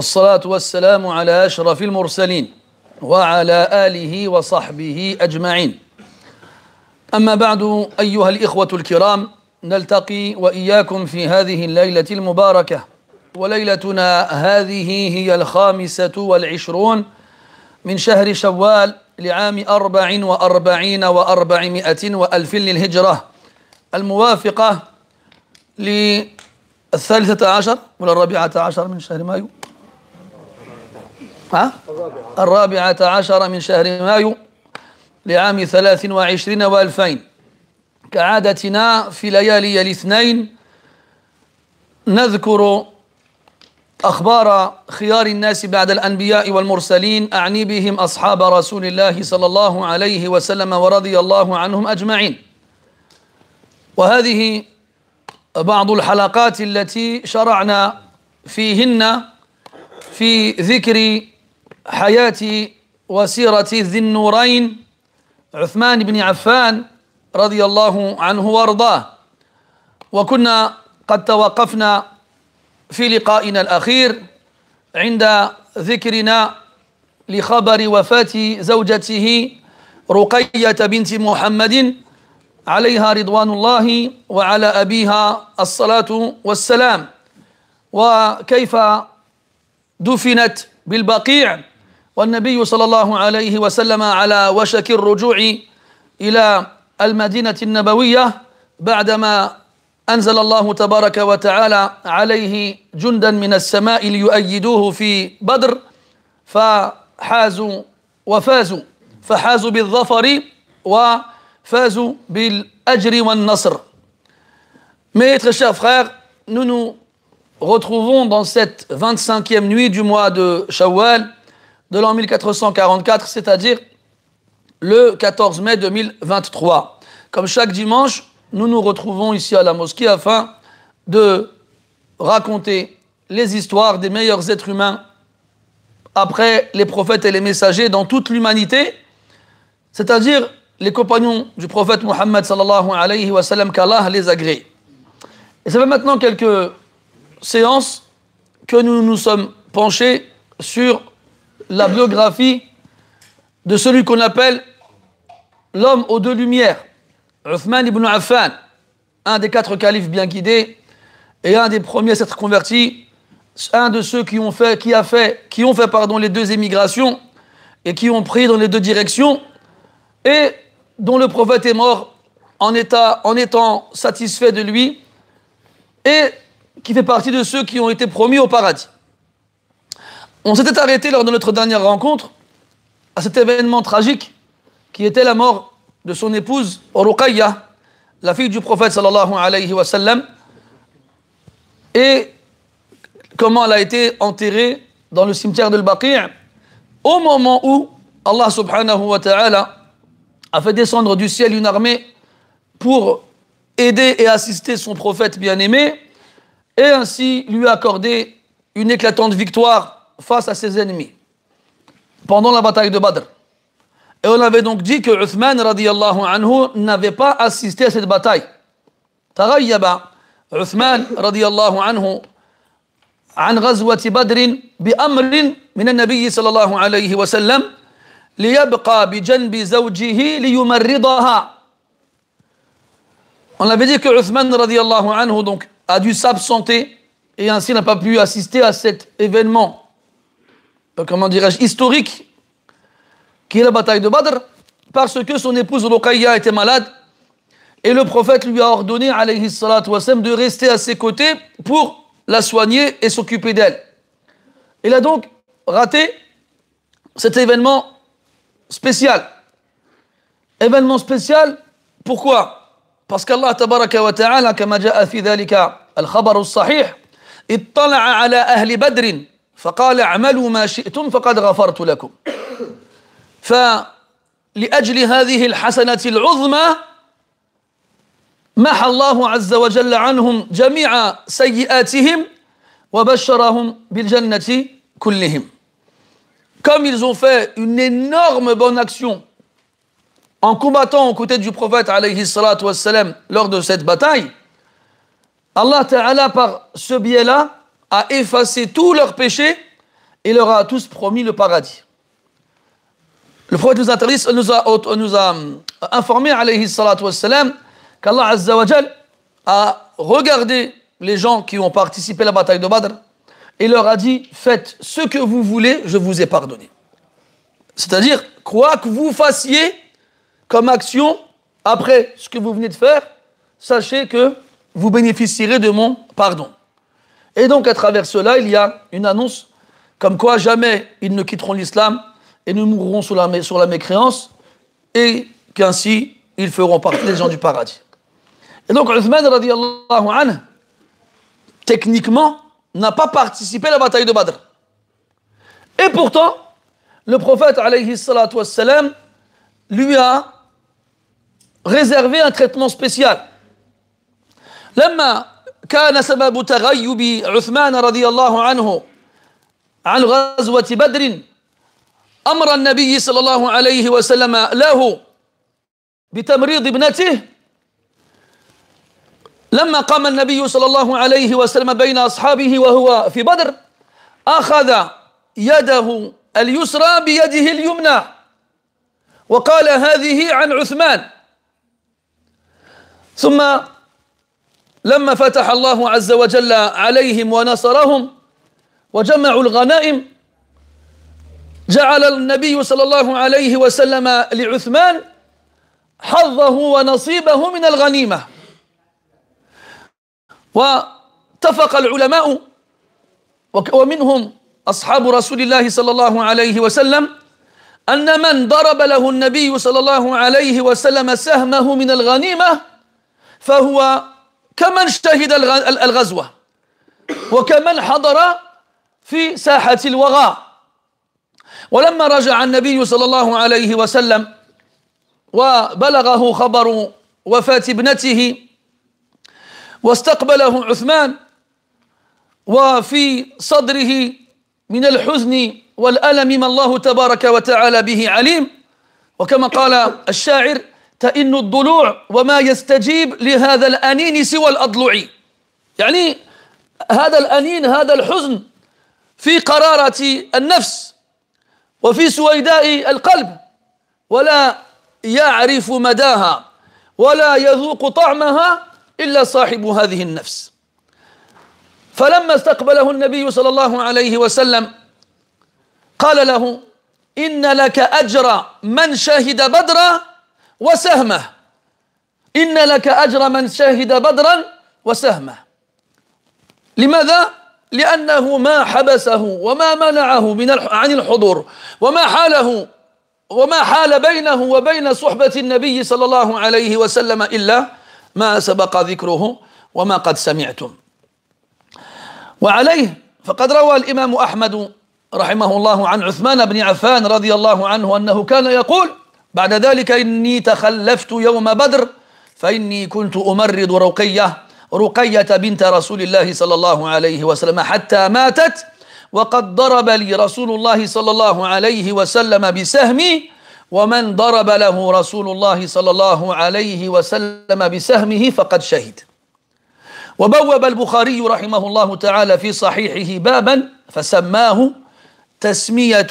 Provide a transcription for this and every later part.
والصلاة والسلام على أشرف المرسلين وعلى آله وصحبه أجمعين أما بعد أيها الإخوة الكرام نلتقي وإياكم في هذه الليلة المباركة وليلتنا هذه هي الخامسة والعشرون من شهر شوال لعام أربع وأربعين وأربعمائة وألف للهجرة الموافقة للثالثة عشر ولا الرابعة عشر من شهر مايو ها؟ الرابعة عشر من شهر مايو لعام ثلاث وعشرين وألفين كعادتنا في ليالي الاثنين نذكر أخبار خيار الناس بعد الأنبياء والمرسلين أعني بهم أصحاب رسول الله صلى الله عليه وسلم ورضي الله عنهم أجمعين وهذه بعض الحلقات التي شرعنا فيهن في ذكر حياة وسيرة ذي النورين عثمان بن عفان رضي الله عنه وارضاه وكنا قد توقفنا في لقائنا الأخير عند ذكرنا لخبر وفاة زوجته رقية بنت محمد عليها رضوان الله وعلى أبيها الصلاة والسلام وكيف دفنت بالبقيع والنبي صلى الله عليه وسلم على وشك الرجوع إلى المدينة النبوية بعدما أنزل الله تبارك وتعالى عليه جندا من السماء ليؤيدوه في بدر فحازوا وفازوا فحازوا بالظفر وفازوا بالأجر والنصر Mes très chers frères, nous nous retrouvons dans cette 25e nuit du mois de Shawwal, de l'an 1444, c'est-à-dire le 14 mai 2023. Comme chaque dimanche, nous nous retrouvons ici à la mosquée afin de raconter les histoires des meilleurs êtres humains après les prophètes et les messagers dans toute l'humanité, c'est-à-dire les compagnons du prophète Mohammed sallallahu alayhi wa sallam, qu'Allah les agrée. Et ça fait maintenant quelques séances que nous nous sommes penchés sur la biographie de celui qu'on appelle l'homme aux deux lumières, Uthman ibn Affan, un des quatre califes bien guidés et un des premiers à s'être converti, un de ceux qui ont fait, qui a fait, qui ont fait pardon, les deux émigrations et qui ont pris dans les deux directions et dont le prophète est mort en, en étant satisfait de lui et qui fait partie de ceux qui ont été promis au paradis. On s'était arrêté lors de notre dernière rencontre à cet événement tragique qui était la mort de son épouse Ruqayya, la fille du prophète sallallahu alayhi wa sallam, et comment elle a été enterrée dans le cimetière de Baqi' au moment où Allah subhanahu wa ta'ala a fait descendre du ciel une armée pour aider et assister son prophète bien-aimé et ainsi lui accorder une éclatante victoire face à ses ennemis pendant la bataille de Badr. Et on avait donc dit que Uthman radiallahu anhu n'avait pas assisté à cette bataille. Taghayyaba Uthman radiallahu anhu عن غزوة بدر بأمر من النبي صلى الله عليه وسلم ليبقى بجنب زوجه ليمرضها On avait dit que Uthman radiallahu anhu donc, a dû s'absenter et ainsi n'a pas pu assister à cet événement euh, comment dirais-je, historique, qui est la bataille de Badr, parce que son épouse Ruqayya était malade, et le prophète lui a ordonné, alayhi de rester à ses côtés pour la soigner et s'occuper d'elle. Il a donc raté cet événement spécial. Événement spécial, pourquoi Parce qu'Allah Allah wa ta'ala, kama ja'a fi al-khabar al-sahih, ala أهل فقال اعملوا ما شئتم فقد غفرت لكم فلأجل هذه الحسنة العظمى محى الله عز وجل عنهم جميع سيئاتهم وبشرهم بالجنة كلهم Comme ils ont fait une énorme bonne action en combattant aux côtés du prophète alayhi salatu wassalam lors de cette bataille, Allah Ta'ala par ce biais-là a effacé tous leurs péchés et leur a tous promis le paradis. Le prophète nous, a, euh, informé, alayhi qu'Allah a regardé les gens qui ont participé à la bataille de Badr et leur a dit Faites ce que vous voulez, je vous ai pardonné. C'est-à-dire, quoi que vous fassiez comme action après ce que vous venez de faire, sachez que vous bénéficierez de mon pardon. Et donc, à travers cela, il y a une annonce comme quoi jamais ils ne quitteront l'islam et nous mourrons sur la, sur la mécréance, et qu'ainsi ils feront partie des gens du paradis. Et donc, Uthman, anhu, techniquement, n'a pas participé à la bataille de Badr. Et pourtant, le prophète, alayhi wassalam, lui a réservé un traitement spécial. Lamma كان سبب تغيب عثمان رضي الله عنه عن غزوة بدر أمر النبي صلى الله عليه وسلم له بتمريض ابنته لما قام النبي صلى الله عليه وسلم بين أصحابه وهو في بدر أخذ يده اليسرى بيده اليمنى وقال هذه عن عثمان ثم لما فتح الله عز وجل عليهم ونصرهم وجمعوا الغنائم جعل النبي صلى الله عليه وسلم لعثمان حظه ونصيبه من الغنيمة واتفق العلماء ومنهم أصحاب رسول الله صلى الله عليه وسلم أن من ضرب له النبي صلى الله عليه وسلم سهمه من الغنيمة فهو كمن شهد الغزوة وكمن حضر في ساحة الوغى ولما رجع النبي صلى الله عليه وسلم وبلغه خبر وفاة ابنته واستقبله عثمان وفي صدره من الحزن والألم ما الله تبارك وتعالى به عليم وكما قال الشاعر تئن الضلوع وما يستجيب لهذا الأنين سوى الأضلع يعني هذا الأنين هذا الحزن في قرارة النفس وفي سويداء القلب ولا يعرف مداها ولا يذوق طعمها إلا صاحب هذه النفس فلما استقبله النبي صلى الله عليه وسلم قال له إن لك أجر من شهد بدرا وسهمه إن لك أجر من شهد بدرا وسهمه لماذا؟ لأنه ما حبسه وما منعه من عن الحضور وما حاله وما حال بينه وبين صحبة النبي صلى الله عليه وسلم إلا ما سبق ذكره وما قد سمعتم وعليه فقد روى الإمام أحمد رحمه الله عن عثمان بن عفان رضي الله عنه أنه كان يقول بعد ذلك إني تخلفت يوم بدر فإني كنت أمرض رقية رقية بنت رسول الله صلى الله عليه وسلم حتى ماتت وقد ضرب لي رسول الله صلى الله عليه وسلم بسهمي ومن ضرب له رسول الله صلى الله عليه وسلم بسهمه فقد شهد وبوب البخاري رحمه الله تعالى في صحيحه بابا فسماه تسمية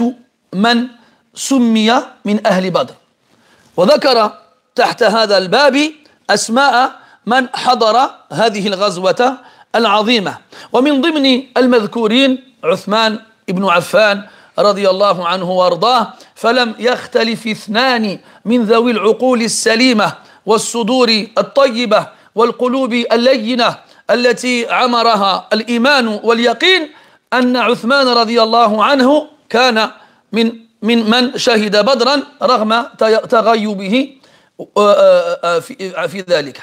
من سمي من أهل بدر وذكر تحت هذا الباب أسماء من حضر هذه الغزوة العظيمة ومن ضمن المذكورين عثمان بن عفان رضي الله عنه وارضاه فلم يختلف اثنان من ذوي العقول السليمة والصدور الطيبة والقلوب اللينة التي عمرها الإيمان واليقين أن عثمان رضي الله عنه كان من من من شهد بدرا رغم تغيبه في ذلك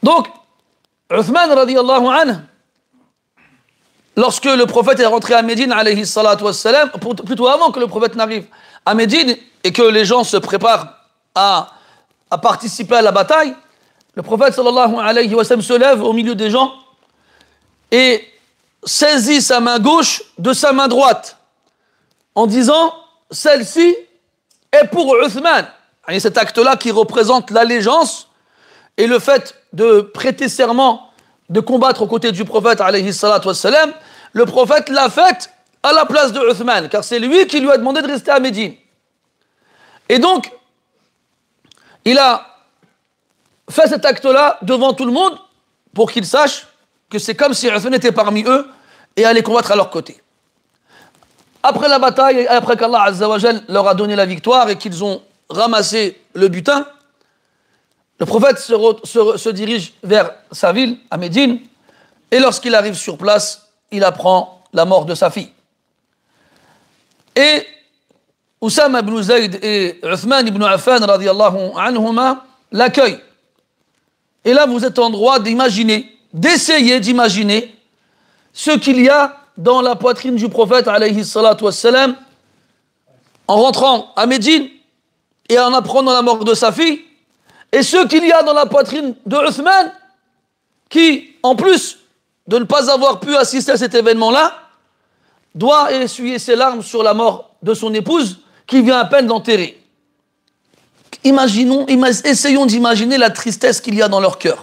Donc, Uthman radiallahu anhu, lorsque le prophète est rentré à Médine, alayhi salatu wassalam, plutôt avant que le prophète n'arrive à Médine et que les gens se préparent à, à participer à la bataille, le prophète sallallahu alayhi wa sallam se lève au milieu des gens et saisit sa main gauche de sa main droite en disant celle-ci est pour Uthman. Et cet acte-là qui représente l'allégeance et le fait de prêter serment, de combattre aux côtés du prophète, le prophète l'a fait à la place de Uthman, car c'est lui qui lui a demandé de rester à Médine. Et donc, il a fait cet acte-là devant tout le monde pour qu'il sache que c'est comme si Uthman était parmi eux et allait combattre à leur côté. Après la bataille, après qu'Allah Azzawajal leur a donné la victoire et qu'ils ont ramassé le butin, le prophète se, dirige vers sa ville, à Médine, et lorsqu'il arrive sur place, il apprend la mort de sa fille. Et Oussama ibn Zayd et Uthman ibn Affan l'accueillent. Et là, vous êtes en droit d'imaginer d'essayer d'imaginer ce qu'il y a dans la poitrine du prophète wassalam, en rentrant à Médine et en apprenant la mort de sa fille, et ce qu'il y a dans la poitrine de Uthman, qui, en plus de ne pas avoir pu assister à cet événement-là, doit essuyer ses larmes sur la mort de son épouse, qui vient à peine d'enterrer. Imaginons, essayons d'imaginer la tristesse qu'il y a dans leur cœur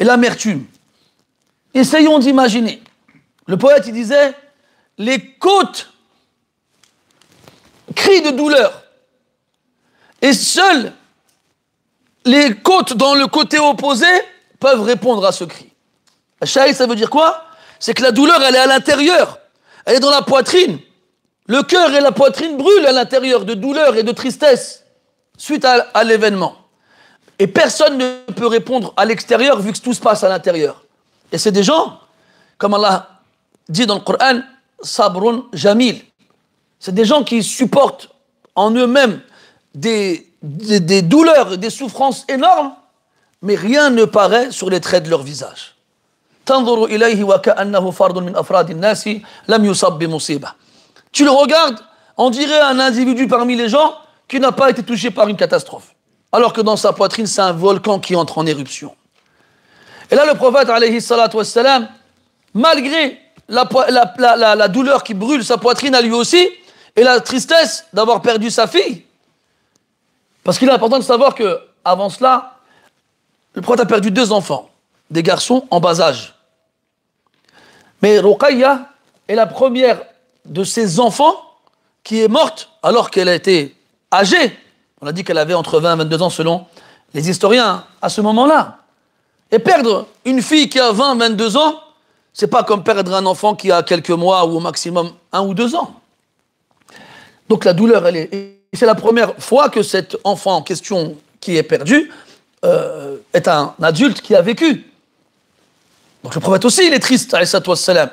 et l'amertume. Essayons d'imaginer. Le poète, il disait, les côtes crient de douleur. Et seules les côtes dans le côté opposé peuvent répondre à ce cri. Shaï, ça veut dire quoi C'est que la douleur, elle est à l'intérieur. Elle est dans la poitrine. Le cœur et la poitrine brûlent à l'intérieur de douleur et de tristesse suite à l'événement. Et personne ne peut répondre à l'extérieur vu que tout se passe à l'intérieur. Et c'est des gens, comme Allah dit dans le Coran, sabrun jamil. C'est des gens qui supportent en eux-mêmes des, des douleurs, des souffrances énormes, mais rien ne paraît sur les traits de leur visage. Tu le regardes, on dirait un individu parmi les gens qui n'a pas été touché par une catastrophe alors que dans sa poitrine, c'est un volcan qui entre en éruption. Et là, le prophète, alayhi malgré la, douleur qui brûle sa poitrine à lui aussi, et la tristesse d'avoir perdu sa fille, parce qu'il est important de savoir que, avant cela, le prophète a perdu deux enfants, des garçons en bas âge. Mais Ruqayya est la première de ses enfants qui est morte alors qu'elle a été âgée on a dit qu'elle avait entre 20 et 22 ans selon les historiens à ce moment-là. Et perdre une fille qui a 20, 22 ans, c'est pas comme perdre un enfant qui a quelques mois ou au maximum un ou deux ans. Donc la douleur, elle est. C'est la première fois que cet enfant en question qui est perdu euh, est un adulte qui a vécu. Donc le prophète aussi, il est triste, sallam.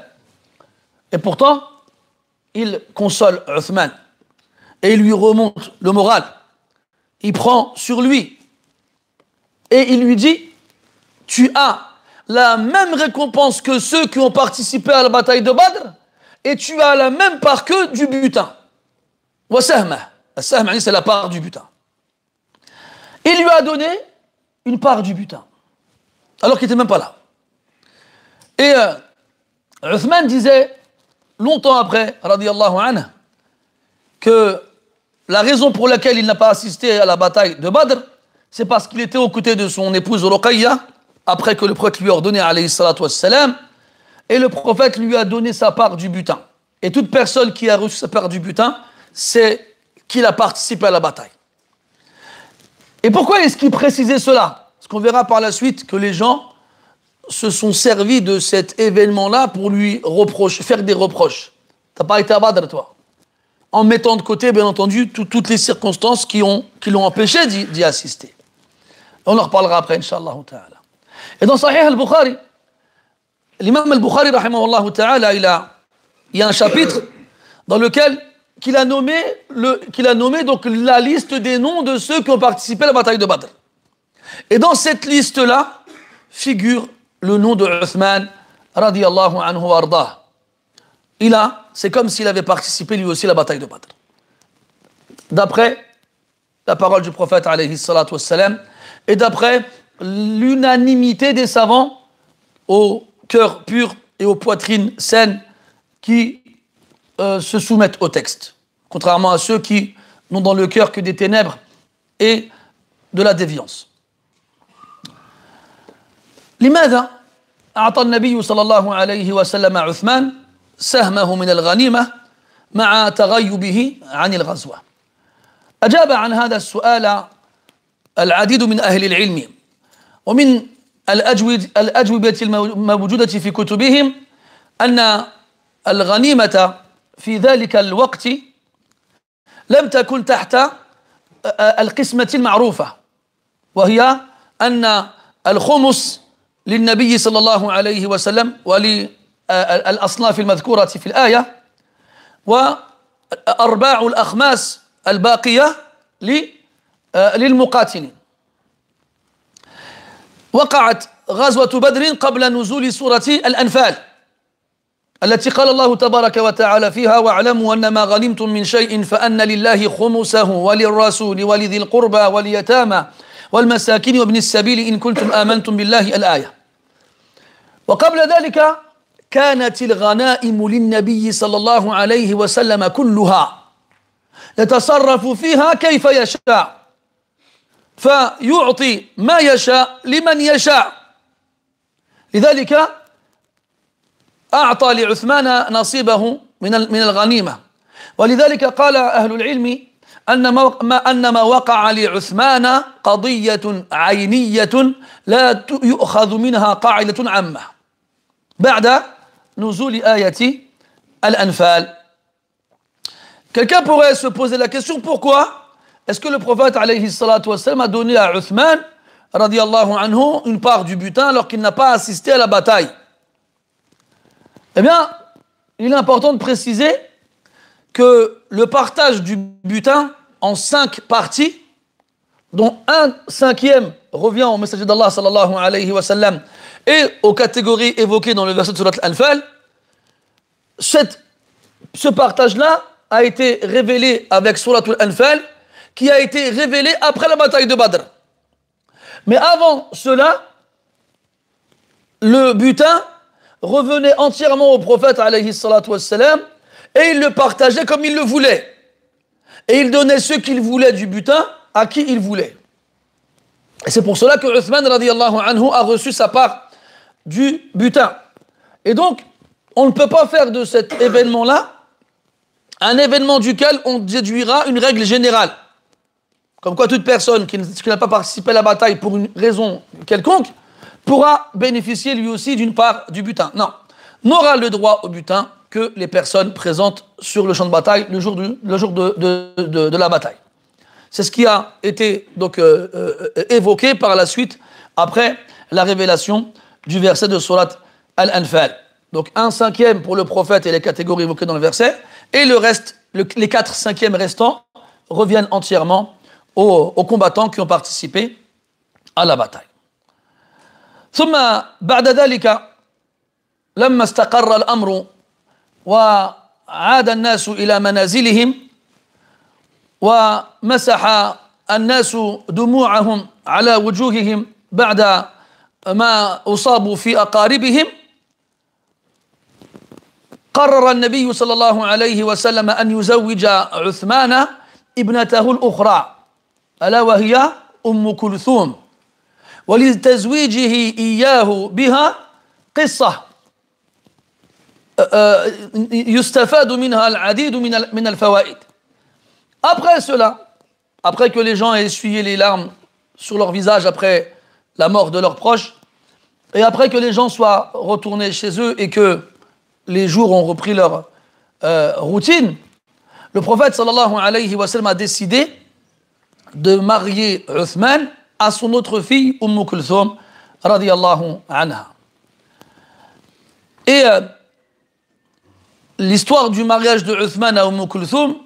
Et pourtant, il console Uthman et il lui remonte le moral il prend sur lui et il lui dit, tu as la même récompense que ceux qui ont participé à la bataille de Badr et tu as la même part que du butin. C'est la part du butin. Il lui a donné une part du butin, alors qu'il n'était même pas là. Et euh, Uthman disait, longtemps après, radiallahu anhu, que la raison pour laquelle il n'a pas assisté à la bataille de Badr, c'est parce qu'il était aux côtés de son épouse Ruqayya, après que le prophète lui a ordonné, alayhi et le prophète lui a donné sa part du butin. Et toute personne qui a reçu sa part du butin, c'est qu'il a participé à la bataille. Et pourquoi est-ce qu'il précisait cela Parce qu'on verra par la suite que les gens se sont servis de cet événement-là pour lui faire des reproches. T'as pas été à Badr, toi en mettant de côté, bien entendu, toutes les circonstances qui l'ont qui empêché d'y assister. On en reparlera après, Inch'Allah Et dans Sahih al-Bukhari, l'imam al-Bukhari, il, y a un chapitre dans lequel qu'il a nommé, le, a nommé donc la liste des noms de ceux qui ont participé à la bataille de Badr. Et dans cette liste-là figure le nom de Uthman, radiallahu anhu ardah il a, c'est comme s'il avait participé lui aussi à la bataille de Badr. D'après la parole du prophète alayhi wassalam, et d'après l'unanimité des savants au cœur pur et aux poitrines saines qui euh, se soumettent au texte, contrairement à ceux qui n'ont dans le cœur que des ténèbres et de la déviance. alayhi à Uthman, سهمه من الغنيمة مع تغيبه عن الغزوة أجاب عن هذا السؤال العديد من أهل العلم ومن الأجوبة الموجودة في كتبهم أن الغنيمة في ذلك الوقت لم تكن تحت القسمة المعروفة وهي أن الخمس للنبي صلى الله عليه وسلم ول آه، الأصناف المذكورة في الآية وأرباع الأخماس الباقية آه، للمقاتلين وقعت غزوة بدر قبل نزول سورة الأنفال التي قال الله تبارك وتعالى فيها واعلموا أن ما غنمتم من شيء فأن لله خمسه وللرسول ولذي القربى واليتامى والمساكين وابن السبيل إن كنتم آمنتم بالله الآية وقبل ذلك كانت الغنائم للنبي صلى الله عليه وسلم كلها يتصرف فيها كيف يشاء فيعطي ما يشاء لمن يشاء لذلك أعطى لعثمان نصيبه من من الغنيمة ولذلك قال أهل العلم أن ما أن ما وقع لعثمان قضية عينية لا يؤخذ منها قاعدة عامة بعد Quelqu'un pourrait se poser la question pourquoi est-ce que le prophète a donné à Uthman radiallahu anhu une part du butin alors qu'il n'a pas assisté à la bataille Eh bien, il est important de préciser que le partage du butin en cinq parties, dont un cinquième revient au messager d'Allah sallallahu alayhi wa sallam et aux catégories évoquées dans le verset de Surat Al-Anfal, ce partage-là a été révélé avec Surat Al-Anfal, qui a été révélé après la bataille de Badr. Mais avant cela, le butin revenait entièrement au prophète et il le partageait comme il le voulait. Et il donnait ce qu'il voulait du butin à qui il voulait. Et c'est pour cela que Uthman anhu a reçu sa part du butin. Et donc, on ne peut pas faire de cet événement-là un événement duquel on déduira une règle générale. Comme quoi toute personne qui n'a pas participé à la bataille pour une raison quelconque pourra bénéficier lui aussi d'une part du butin. Non, n'aura le droit au butin que les personnes présentes sur le champ de bataille le jour, jour de, la bataille. C'est ce qui a été donc euh, euh, évoqué par la suite après la révélation du verset de Surat Al-Anfal. Donc un cinquième pour le prophète et les catégories évoquées dans le verset, et le reste, les quatre cinquièmes restants reviennent entièrement aux, combattants qui ont participé à la bataille. ثم بعد ذلك لما استقر nasu وعاد الناس wa masaha ومسح الناس دموعهم ala وجوههم ba'da ما أصابوا في أقاربهم قرر النبي صلى الله عليه وسلم أن يزوج عثمان ابنته الأخرى ألا وهي أم كلثوم ولتزويجه إياه بها قصة يستفاد منها العديد من الفوائد Après cela, après que les gens aient essuyé les larmes sur leur visage après la mort de leurs proches, Et après que les gens soient retournés chez eux et que les jours ont repris leur euh, routine, le prophète sallallahu alayhi wa sallam a décidé de marier Uthman à son autre fille, Umm Kulthum, radiallahu anha. Et euh, l'histoire du mariage de Uthman à Umm Kulthum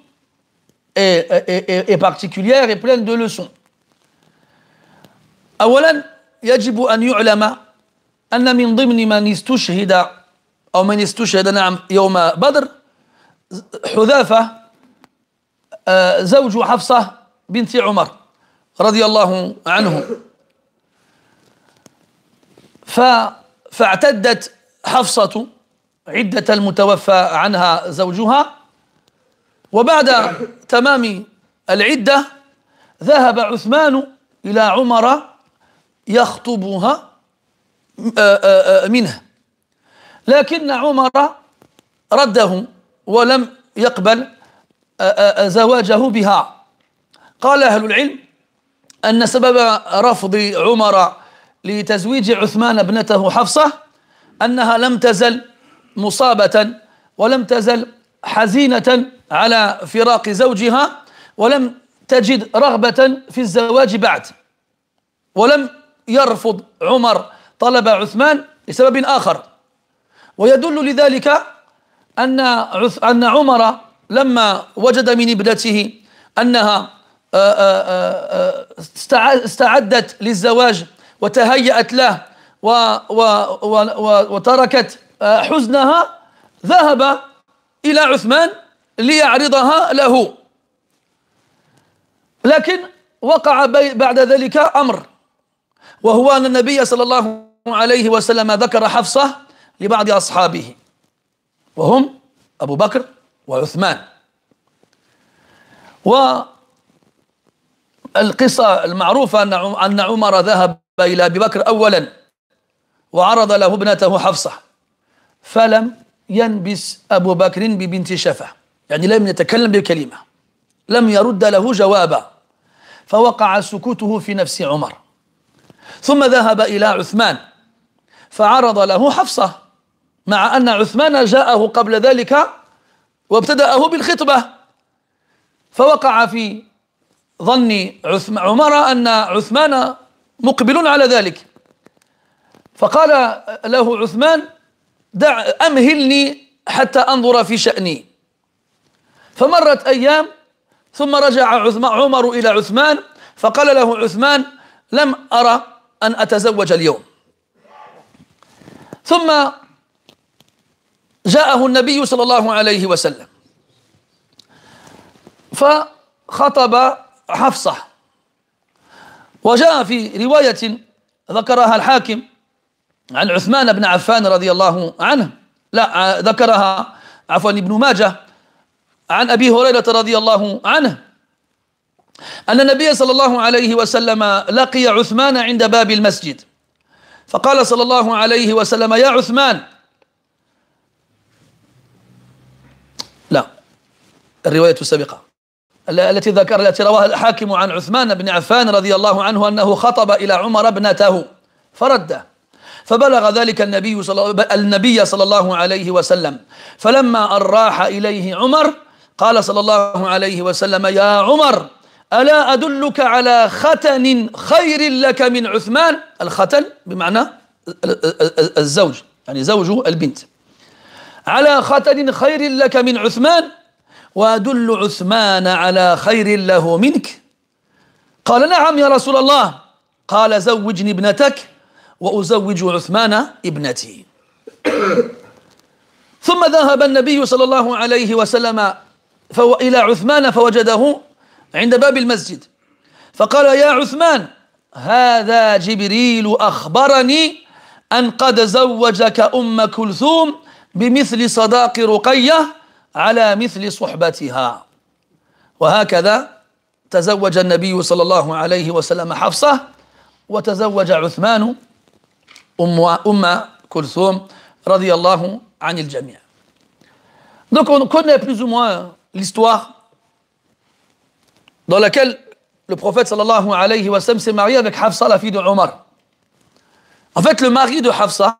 est, particulière et pleine de leçons. Awalan, yajibu an yu'lama » أن من ضمن من استشهد أو من استشهد نعم يوم بدر حذافة آه، زوج حفصة بنت عمر رضي الله عنه فاعتدت حفصة عدة المتوفى عنها زوجها وبعد تمام العدة ذهب عثمان إلى عمر يخطبها آه، آه، آه، منه لكن عمر رده ولم يقبل زواجه بها قال أهل العلم أن سبب رفض عمر لتزويج عثمان ابنته حفصة أنها لم تزل مصابة ولم تزل حزينة على فراق زوجها ولم تجد رغبة في الزواج بعد ولم يرفض عمر طلب عثمان لسبب آخر ويدل لذلك أن أن عمر لما وجد من ابنته أنها آه، آه، آه، استعدت للزواج وتهيأت له وتركت حزنها ذهب إلى عثمان ليعرضها له لكن وقع بعد ذلك أمر وهو أن النبي صلى الله عليه وسلم ذكر حفصة لبعض أصحابه وهم أبو بكر وعثمان والقصة المعروفة أن عمر ذهب إلى أبي بكر أولا وعرض له ابنته حفصة فلم ينبس أبو بكر ببنت شفة يعني لم يتكلم بكلمة لم يرد له جوابا فوقع سكوته في نفس عمر ثم ذهب إلى عثمان فعرض له حفصة مع أن عثمان جاءه قبل ذلك وابتدأه بالخطبة فوقع في ظن عمر أن عثمان مقبل على ذلك فقال له عثمان دع أمهلني حتى أنظر في شأني فمرت أيام ثم رجع عمر إلى عثمان فقال له عثمان لم أرى أن أتزوج اليوم ثم جاءه النبي صلى الله عليه وسلم فخطب حفصة وجاء في رواية ذكرها الحاكم عن عثمان بن عفان رضي الله عنه لا ذكرها عفوا ابن ماجه عن أبي هريرة رضي الله عنه أن النبي صلى الله عليه وسلم لقي عثمان عند باب المسجد فقال صلى الله عليه وسلم يا عثمان لا الرواية السابقة التي ذكر التي رواها الحاكم عن عثمان بن عفان رضي الله عنه أنه خطب إلى عمر ابنته فرده فبلغ ذلك النبي صلى النبي صلى الله عليه وسلم فلما أن راح إليه عمر قال صلى الله عليه وسلم يا عمر ألا أدلك على ختن خير لك من عثمان الختن بمعنى الزوج يعني زوج البنت على ختن خير لك من عثمان وأدل عثمان على خير له منك قال نعم يا رسول الله قال زوجني ابنتك وأزوج عثمان ابنتي ثم ذهب النبي صلى الله عليه وسلم إلى عثمان فوجده عند باب المسجد فقال يا عثمان هذا جبريل أخبرني أن قد زوجك أم كلثوم بمثل صداق رقية على مثل صحبتها وهكذا تزوج النبي صلى الله عليه وسلم حفصة وتزوج عثمان أم, أم كلثوم رضي الله عن الجميع Donc on connaît plus ou moins l'histoire dans laquelle le prophète sallallahu alayhi wa sallam s'est marié avec Hafsa, la fille de Omar. En fait, le mari de Hafsa,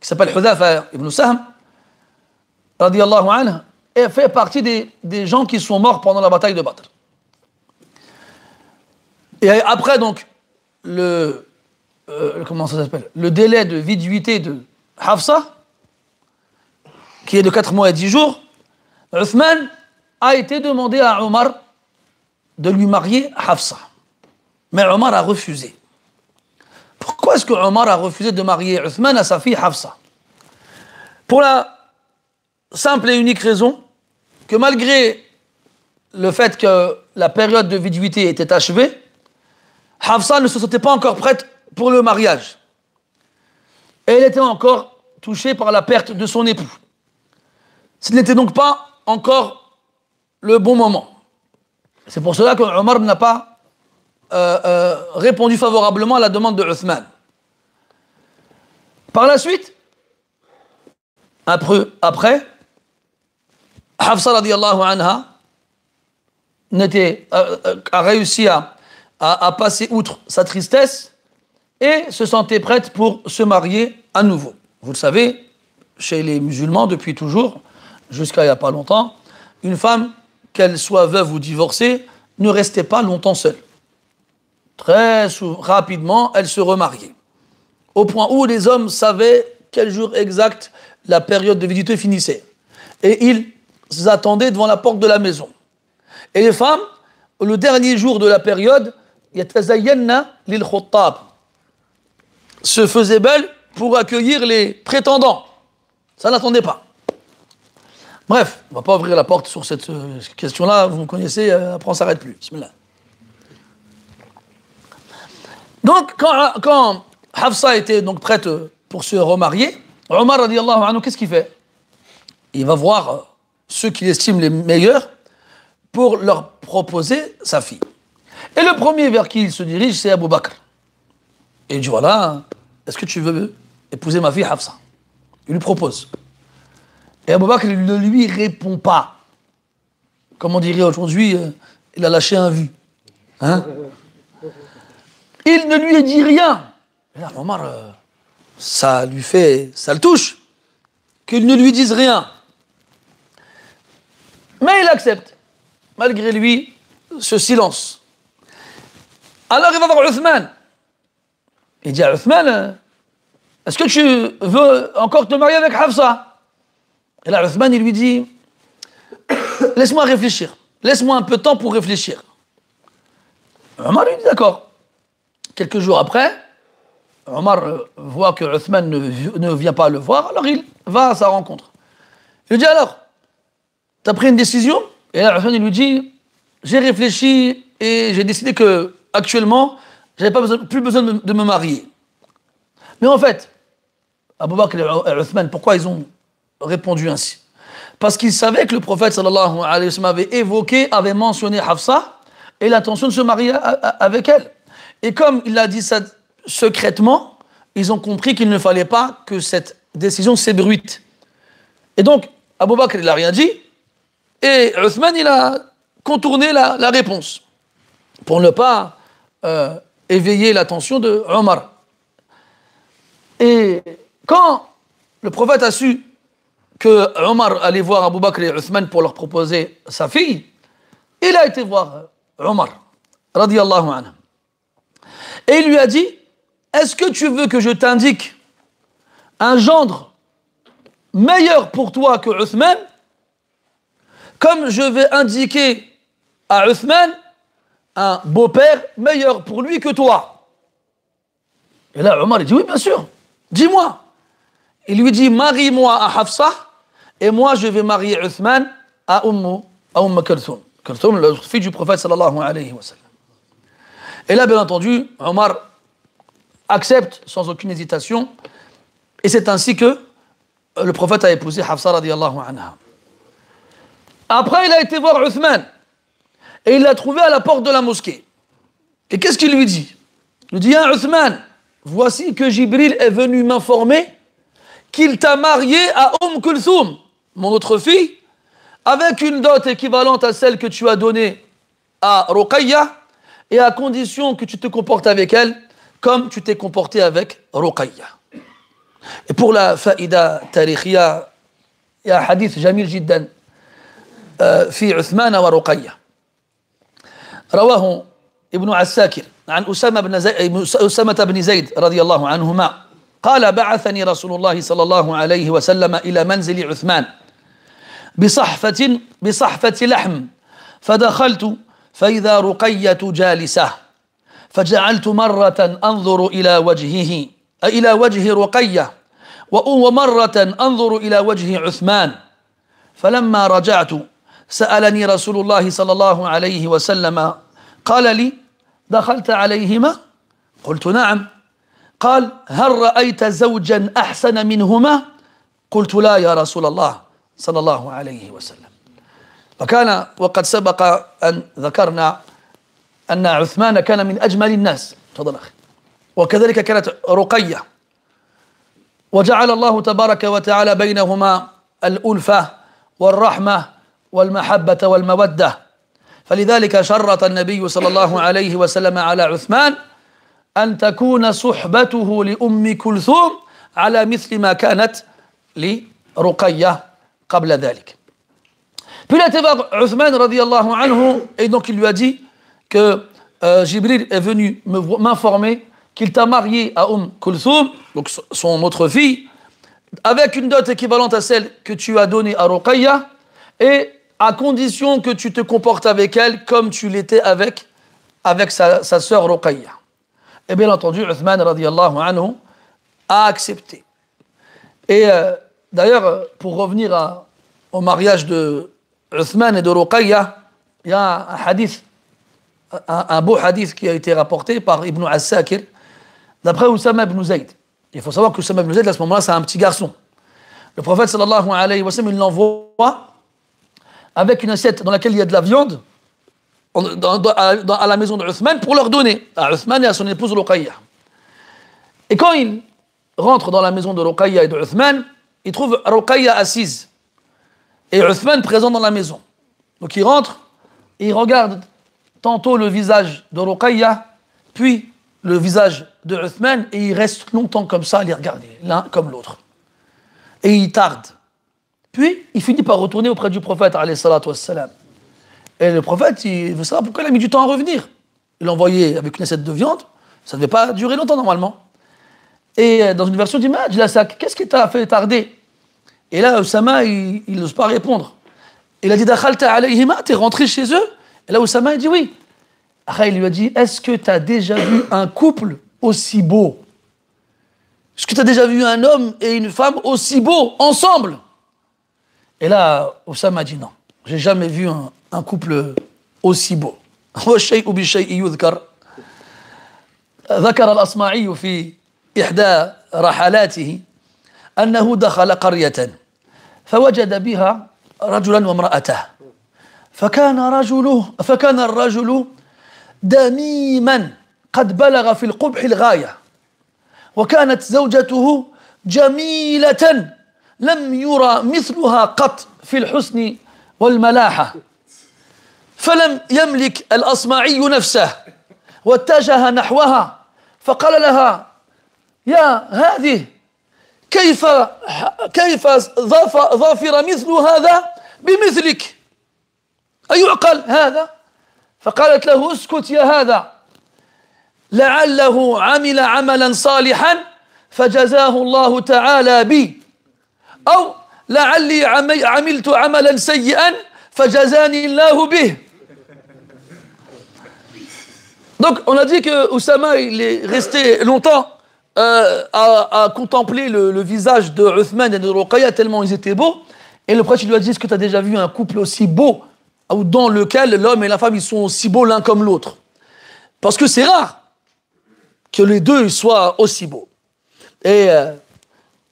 qui s'appelle Hudhafa ibn Sahm, radiallahu est fait partie des, gens qui sont morts pendant la bataille de Badr. Et après, donc, le, euh, comment Le délai de viduité de Hafsa, qui est de 4 mois et 10 jours, Uthman a été demandé à Omar de lui marier Hafsa. Mais Omar a refusé. Pourquoi est-ce que Omar a refusé de marier Uthman à sa fille Hafsa Pour la simple et unique raison que malgré le fait que la période de viduité était achevée, Hafsa ne se sentait pas encore prête pour le mariage. Et elle était encore touchée par la perte de son époux. Ce n'était donc pas encore le bon moment. C'est pour cela que Omar n'a pas euh, euh, répondu favorablement à la demande de Uthman. Par la suite, après, après Hafsa anha euh, a réussi à, à passer outre sa tristesse et se sentait prête pour se marier à nouveau. Vous le savez, chez les musulmans depuis toujours, jusqu'à il n'y a pas longtemps, une femme qu'elle soit veuve ou divorcée, ne restait pas longtemps seule. Très rapidement, elle se remariait. Au point où les hommes savaient quel jour exact la période de visite finissait. Et ils attendaient devant la porte de la maison. Et les femmes, le dernier jour de la période, se faisaient belles pour accueillir les prétendants. Ça n'attendait pas. Bref, on ne va pas ouvrir la porte sur cette euh, question-là. Vous me connaissez, euh, après on ne s'arrête plus. Donc, quand, Hafsa était donc prête euh, pour se remarier, Omar, qu'est-ce qu'il fait Il va voir ceux qu'il estime les meilleurs pour leur proposer sa fille. Et le premier vers qui il se dirige, c'est Abu Bakr. Et il dit, voilà, est-ce que tu veux épouser ma fille Hafsa Il lui propose. Et Abou Bakr ne lui répond pas. Comme on dirait aujourd'hui, euh, il a lâché un vu. Hein il ne lui dit rien. Et là, Omar, euh, ça lui fait, ça le touche. Qu'il ne lui dise rien. Mais il accepte, malgré lui, ce silence. Alors il va voir Uthman. Il dit à Uthman, euh, est-ce que tu veux encore te marier avec Hafsa et là, Uthman, il lui dit Laisse-moi réfléchir. Laisse-moi un peu de temps pour réfléchir. Omar lui dit D'accord. Quelques jours après, Omar euh, voit que Uthman ne, ne vient pas le voir, alors il va à sa rencontre. Il lui dit Alors, tu as pris une décision Et là, Uthman, il lui dit J'ai réfléchi et j'ai décidé que actuellement, n'avais pas besoin, plus besoin de, me marier. Mais en fait, Abou Bakr et Uthman, pourquoi ils ont répondu ainsi. Parce qu'il savait que le prophète sallallahu alayhi avait évoqué, avait mentionné Hafsa et l'intention de se marier avec elle. Et comme il a dit ça secrètement, ils ont compris qu'il ne fallait pas que cette décision s'ébruite. Et donc, Abou Bakr, il n'a rien dit. Et Uthman, il a contourné la, réponse pour ne pas euh, éveiller l'attention de Omar. Et quand le prophète a su que Omar allait voir Abu Bakr et Uthman pour leur proposer sa fille, il a été voir Omar, radiallahu anhu. Et il lui a dit, est-ce que tu veux que je t'indique un gendre meilleur pour toi que Uthman Comme je vais indiquer à Uthman un beau-père meilleur pour lui que toi. Et là, Omar, dit, oui, bien sûr, dis-moi. Il lui dit, marie-moi à Hafsa. Et moi, je vais marier Uthman à Umm, à Umm Kalthoum. la fille du prophète sallallahu alayhi wa sallam. Et là, bien entendu, Omar accepte sans aucune hésitation. Et c'est ainsi que euh, le prophète a épousé Hafsa anha. Après, il a été voir Uthman. Et il l'a trouvé à la porte de la mosquée. Et qu'est-ce qu'il lui dit Il lui dit, ah, Uthman, voici que Jibril est venu m'informer qu'il t'a marié à Umm Kulthum. mon autre fille, avec une dot équivalente à celle que tu as donnée à Ruqayya, et à condition que tu te comportes avec elle comme tu t'es comporté avec Ruqayya. Et pour la faïda tarikhia, il y a un hadith jamil jiddan في عثمان ورقية رواه ابن عساكر عن أسامة بن, زي... أسامة بن زيد رضي الله عنهما قال بعثني رسول الله صلى الله عليه وسلم إلى منزل عثمان بصحفة بصحفة لحم فدخلت فإذا رقية جالسة فجعلت مرة أنظر إلى وجهه إلى وجه رقية ومرة أنظر إلى وجه عثمان فلما رجعت سألني رسول الله صلى الله عليه وسلم قال لي دخلت عليهما قلت نعم قال هل رأيت زوجا أحسن منهما قلت لا يا رسول الله صلى الله عليه وسلم فكان وقد سبق أن ذكرنا أن عثمان كان من أجمل الناس تفضل أخي وكذلك كانت رقية وجعل الله تبارك وتعالى بينهما الألفة والرحمة والمحبة والمودة فلذلك شرط النبي صلى الله عليه وسلم على عثمان أن تكون صحبته لأم كلثوم على مثل ما كانت لرقية Puis il a été anhu et donc il lui a dit que euh, Jibril est venu m'informer qu'il t'a marié à Um Kulthum, donc son autre fille, avec une dot équivalente à celle que tu as donnée à Ruqayya et à condition que tu te comportes avec elle comme tu l'étais avec, avec sa, sa sœur Ruqayya. Et bien entendu, Uthman radiallahu anhu a accepté. Et euh, D'ailleurs, euh, pour revenir au mariage de Uthman et de Ruqayya, il y a un hadith, un, beau hadith qui a été rapporté par Ibn As-Sakir, d'après Oussama ibn Zayd. Il faut savoir que Oussama ibn Zayd, à ce moment-là, c'est un petit garçon. Le prophète sallallahu alayhi wa sallam, il l'envoie avec une assiette dans laquelle il y a de la viande à, la maison de pour leur donner à Uthman et à son épouse Ruqayya. Et quand il rentre dans la maison de Ruqayya et de il trouve Ruqayya assise et Uthman présent dans la maison. Donc il rentre et il regarde tantôt le visage de Ruqayya, puis le visage de Uthman et il reste longtemps comme ça à les regarder, l'un comme l'autre. Et il tarde. Puis il finit par retourner auprès du prophète Et le prophète, il veut savoir pourquoi il a mis du temps à revenir. Il l'a envoyé avec une assiette de viande, ça ne devait pas durer longtemps normalement. Et euh, dans une version, il dit qu'est-ce qui t'a fait tarder Et là, Oussama, il n'ose pas répondre. Il a dit Dakhalta alayhima, t'es rentré chez eux Et là, Oussama, il dit oui. il lui a dit Est-ce que tu as déjà vu un couple aussi beau Est-ce que tu as déjà vu un homme et une femme aussi beaux ensemble Et là, Oussama dit Non, j'ai jamais vu un, couple aussi beau. إحدى رحلاته أنه دخل قرية فوجد بها رجلا وامرأته فكان رجله فكان الرجل دميما قد بلغ في القبح الغاية وكانت زوجته جميلة لم يرى مثلها قط في الحسن والملاحة فلم يملك الأصمعي نفسه واتجه نحوها فقال لها يا هذه كيف كيف ظافر مثل هذا بمثلك أيعقل هذا فقالت له اسكت يا هذا لعله عمل عملا صالحا فجزاه الله تعالى بي أو لعلي عملت عملا سيئا فجزاني الله به Donc on a dit que Oussama il est resté longtemps à, euh, contempler le, visage de Uthman et de Ruqayya tellement ils étaient beaux. Et le prêtre lui a dit, est-ce que tu as déjà vu un couple aussi beau dans lequel l'homme et la femme ils sont aussi beaux l'un comme l'autre Parce que c'est rare que les deux soient aussi beaux. Et, euh,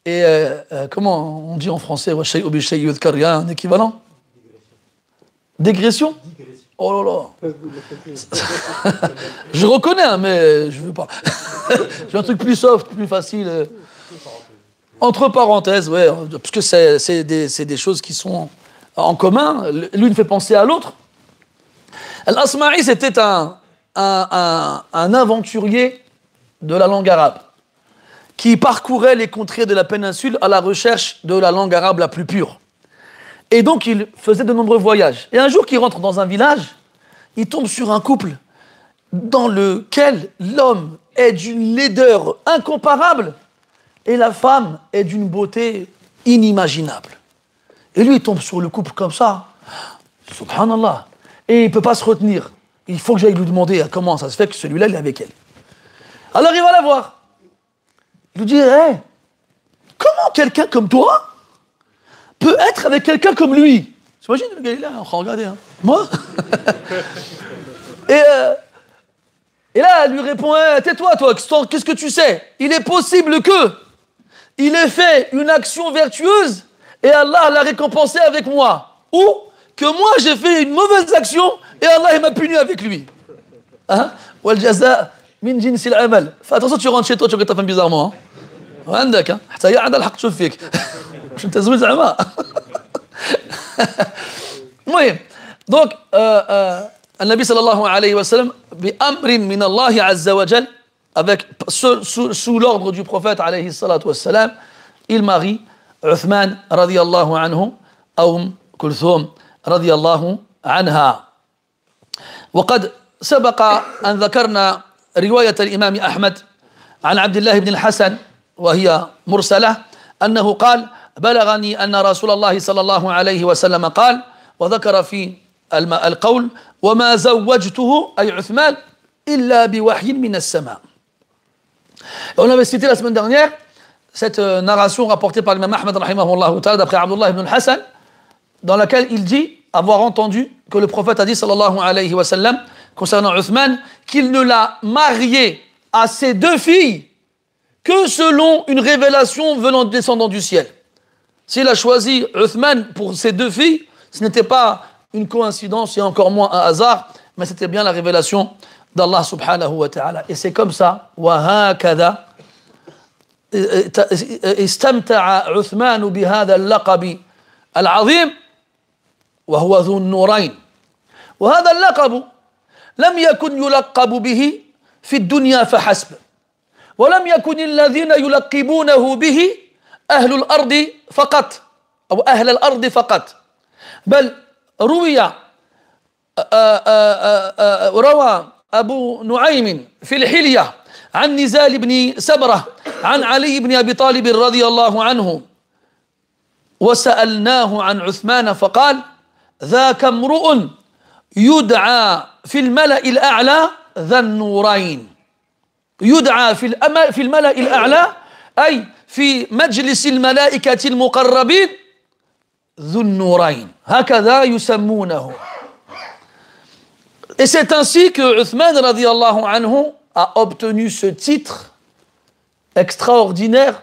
et euh, comment on dit en français un équivalent Dégression Oh là là Je reconnais, hein, mais je veux pas. J'ai un truc plus soft, plus facile. Entre parenthèses, ouais, parce que c'est des, des, choses qui sont en commun. L'une fait penser à l'autre. Al-Asma'i, c'était un, un, aventurier de la langue arabe qui parcourait les contrées de la péninsule à la recherche de la langue arabe la plus pure. Et donc, il faisait de nombreux voyages. Et un jour qu'il rentre dans un village, il tombe sur un couple dans lequel l'homme est d'une laideur incomparable et la femme est d'une beauté inimaginable. Et lui, il tombe sur le couple comme ça. Subhanallah. Et il ne peut pas se retenir. Il faut que j'aille lui demander comment ça se fait que celui-là, il est avec elle. Alors il va la voir. Il lui dit, eh, comment quelqu'un comme toi peut être avec quelqu'un comme lui. T'imagines le Galilée Regardez, hein. moi et, euh, et, là, elle lui répond eh, Tais-toi, toi, toi quest ce que tu sais Il est possible que il ait fait une action vertueuse et Allah l'a récompensé avec moi. Ou que moi, j'ai fait une mauvaise action et Allah m'a puni avec lui. Hein amal. attention, tu rentres chez toi, tu regardes ta femme bizarrement. واش انت زوج زعما المهم دونك النبي صلى الله عليه وسلم بأمر من الله عز وجل avec, sous, sous, l'ordre du prophète عليه الصلاه والسلام il marie Uthman الله عنه أم كلثوم رضي الله عنها وقد سبق أن ذكرنا رواية الإمام أحمد عن عبد الله بن الحسن وهي مرسلة أنه قال صلى الله عليه وسلم On avait cité la semaine dernière cette euh, narration rapportée par l'imam Ahmed d'après Abdullah ibn Hassan dans laquelle il dit avoir entendu que le prophète a dit sallallahu alayhi wa sallam concernant Uthman qu'il ne l'a marié à ses deux filles que selon une révélation venant descendant du ciel. S'il a choisi Uthman pour ses deux filles, ce n'était pas une coïncidence et encore moins un hasard, mais c'était bien la révélation d'Allah subhanahu wa ta'ala. Et c'est comme ça. وهكذا استمتع عثمان بهذا اللقب العظيم وهو ذو النورين وهذا اللقب لم يكن يلقب به في الدنيا فحسب ولم يكن الذين يلقبونه به أهل الأرض فقط أو أهل الأرض فقط بل روي آه، آه، آه، روى أبو نعيم في الحلية عن نزال بن سبرة عن علي بن أبي طالب رضي الله عنه وسألناه عن عثمان فقال ذاك امرؤ يدعى في الملأ الأعلى ذا النورين يدعى في في الملأ الأعلى أي Et c'est ainsi que Uthman a obtenu ce titre extraordinaire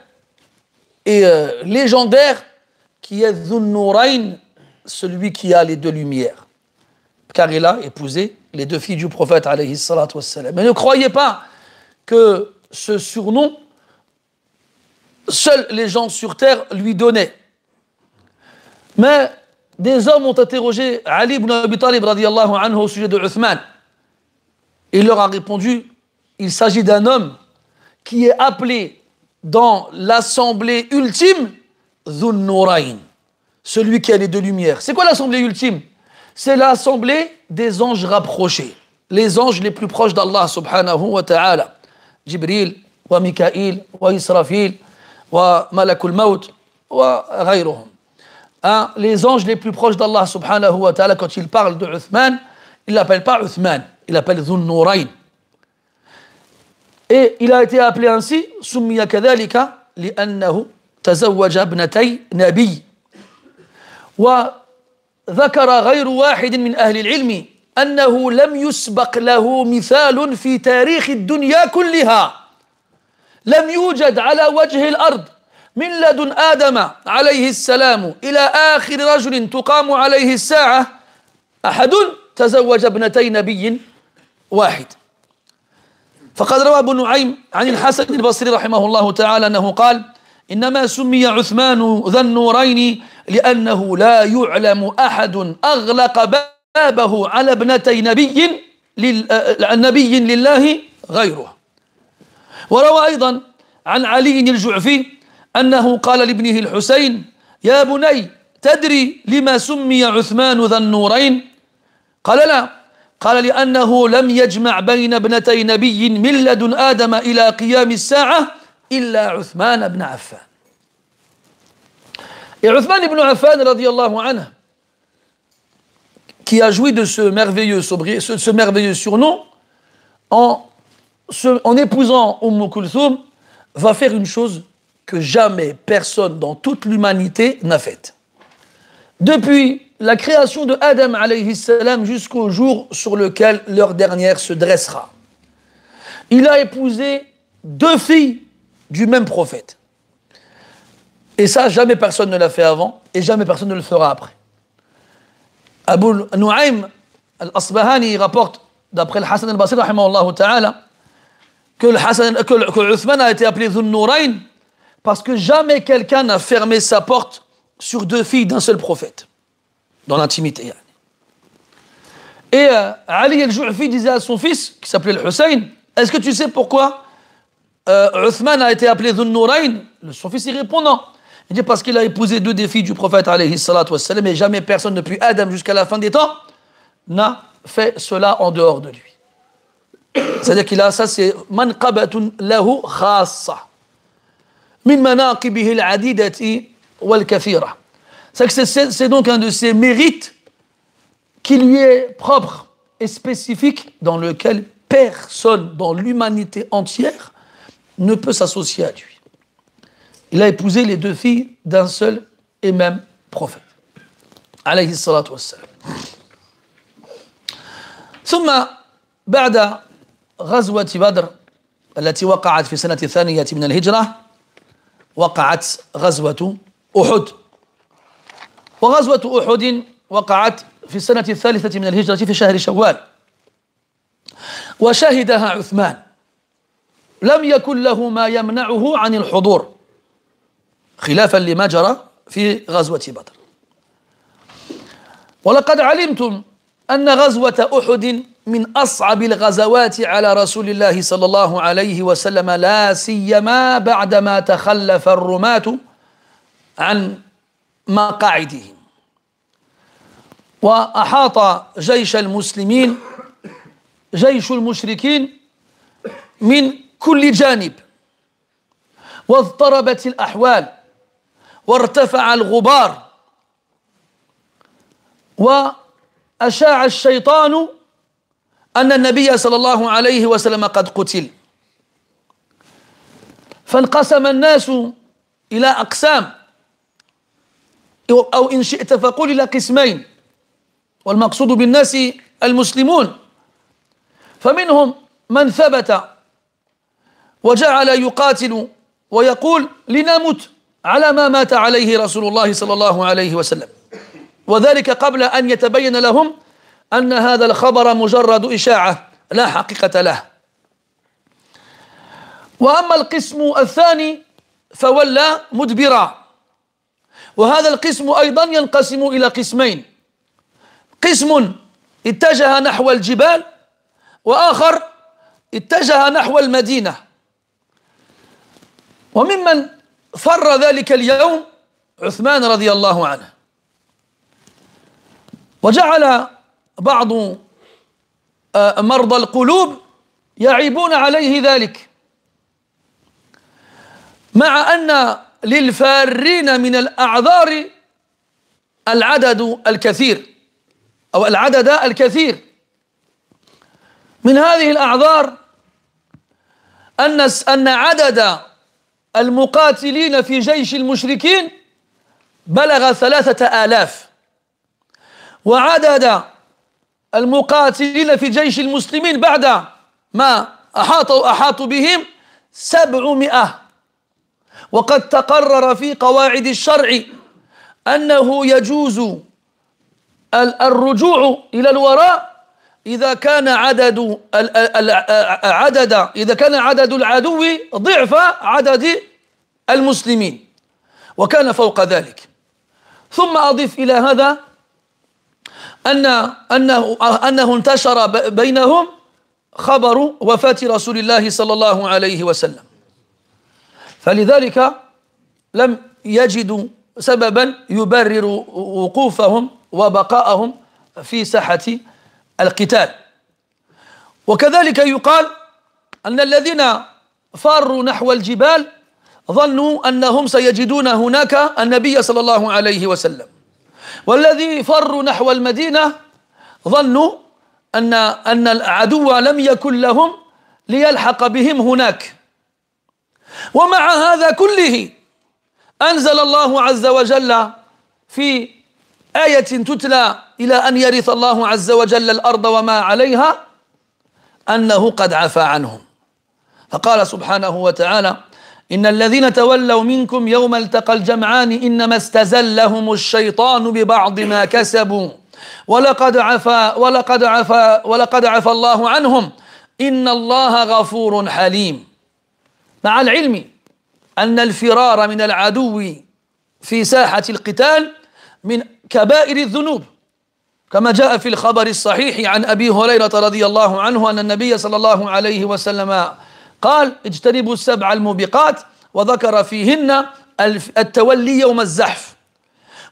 et euh, légendaire qui est Zunnurain, celui qui a les deux lumières. Car il a épousé les deux filles du prophète Mais ne croyez pas que ce surnom seuls les gens sur terre lui donnaient. Mais des hommes ont interrogé Ali ibn Abi Talib anhu au sujet de Uthman. Il leur a répondu il s'agit d'un homme qui est appelé dans l'assemblée ultime Thun-Nurayn, celui qui a les deux lumières. C'est quoi l'assemblée ultime C'est l'assemblée des anges rapprochés, les anges les plus proches d'Allah subhanahu wa ta'ala. Jibril, wa Mikail, wa Israfil, وملك الموت وغيرهم hein, les anges les plus proches d'Allah subhanahu wa ta'ala quand il parle de Uthman il l'appelle pas Uthman il l'appelle Dhun Nurayn et il a été appelé ainsi سمي كذلك لأنه تزوج ابنتي نبي وذكر غير واحد من أهل العلم أنه لم يسبق له مثال في تاريخ dunya كلها لم يوجد على وجه الأرض من لدن آدم عليه السلام إلى آخر رجل تقام عليه الساعة أحد تزوج ابنتي نبي واحد فقد روى ابن نعيم عن الحسن البصري رحمه الله تعالى أنه قال إنما سمي عثمان ذا النورين لأنه لا يعلم أحد أغلق بابه على ابنتي نبي لل... نبي لله غيره وروى أيضا عن علي الجعفي أنه قال لابنه الحسين يا بني تدري لما سمي عثمان ذا النورين قال لا قال لأنه لم يجمع بين ابنتي نبي من لدن آدم إلى قيام الساعة إلا عثمان بن عفان عثمان بن عفان رضي الله عنه qui a joui de ce merveilleux, ce merveilleux surnom en en épousant Umm Kulthum, va faire une chose que jamais personne dans toute l'humanité n'a faite. Depuis la création de Adam jusqu'au jour sur lequel leur dernière se dressera. Il a épousé deux filles du même prophète. Et ça, jamais personne ne l'a fait avant et jamais personne ne le fera après. Abul Nu'aim al-Asbahani rapporte, d'après le Hassan al-Basri, que, le a été appelé Zunnourain parce que jamais quelqu'un n'a fermé sa porte sur deux filles d'un seul prophète, dans l'intimité. Et euh, Ali al-Ju'fi disait à son fils, qui s'appelait Hussein, est-ce que tu sais pourquoi euh, Uthman a été appelé Zunnourain Son fils y répond non. Il dit parce qu'il a épousé deux des filles du prophète alayhi wassalam, et jamais personne depuis Adam jusqu'à la fin des temps n'a fait cela en dehors de lui. C'est-à-dire qu'il a ça, c'est lahu Min C'est donc un de ses mérites qui lui est propre et spécifique, dans lequel personne dans l'humanité entière ne peut s'associer à lui. Il a épousé les deux filles d'un seul et même prophète. Alayhi salatu wassalam. ثم غزوة بدر التي وقعت في سنة الثانية من الهجرة وقعت غزوة أحد وغزوة أحد وقعت في السنة الثالثة من الهجرة في شهر شوال وشهدها عثمان لم يكن له ما يمنعه عن الحضور خلافا لما جرى في غزوة بدر ولقد علمتم أن غزوة أحد من اصعب الغزوات على رسول الله صلى الله عليه وسلم لا سيما بعدما تخلف الرماة عن مقاعدهم واحاط جيش المسلمين جيش المشركين من كل جانب واضطربت الاحوال وارتفع الغبار واشاع الشيطان أن النبي صلى الله عليه وسلم قد قتل فانقسم الناس إلى أقسام أو إن شئت فقل إلى قسمين والمقصود بالناس المسلمون فمنهم من ثبت وجعل يقاتل ويقول لنمت على ما مات عليه رسول الله صلى الله عليه وسلم وذلك قبل أن يتبين لهم أن هذا الخبر مجرد إشاعة لا حقيقة له وأما القسم الثاني فولى مدبرا وهذا القسم أيضا ينقسم إلى قسمين قسم اتجه نحو الجبال وآخر اتجه نحو المدينة وممن فر ذلك اليوم عثمان رضي الله عنه وجعل بعض آه، مرضى القلوب يعيبون عليه ذلك مع أن للفارين من الأعذار العدد الكثير أو العدد الكثير من هذه الأعذار أن أن عدد المقاتلين في جيش المشركين بلغ ثلاثة آلاف وعدد المقاتلين في جيش المسلمين بعد ما أحاطوا أحاطوا بهم سبعمائة وقد تقرر في قواعد الشرع أنه يجوز الرجوع إلى الوراء إذا كان عدد عدد إذا كان عدد العدو ضعف عدد المسلمين وكان فوق ذلك ثم أضف إلى هذا أن أنه أنه انتشر بينهم خبر وفاة رسول الله صلى الله عليه وسلم فلذلك لم يجدوا سببا يبرر وقوفهم وبقاءهم في ساحة القتال وكذلك يقال أن الذين فاروا نحو الجبال ظنوا أنهم سيجدون هناك النبي صلى الله عليه وسلم والذي فروا نحو المدينة ظنوا أن أن العدو لم يكن لهم ليلحق بهم هناك ومع هذا كله أنزل الله عز وجل في آية تتلى إلى أن يرث الله عز وجل الأرض وما عليها أنه قد عفى عنهم فقال سبحانه وتعالى إن الذين تولوا منكم يوم التقى الجمعان إنما استزلهم الشيطان ببعض ما كسبوا ولقد عفا ولقد عفا ولقد عفا الله عنهم إن الله غفور حليم مع العلم أن الفرار من العدو في ساحة القتال من كبائر الذنوب كما جاء في الخبر الصحيح عن أبي هريرة رضي الله عنه أن النبي صلى الله عليه وسلم قال اجتنبوا السبع الموبقات وذكر فيهن التولي يوم الزحف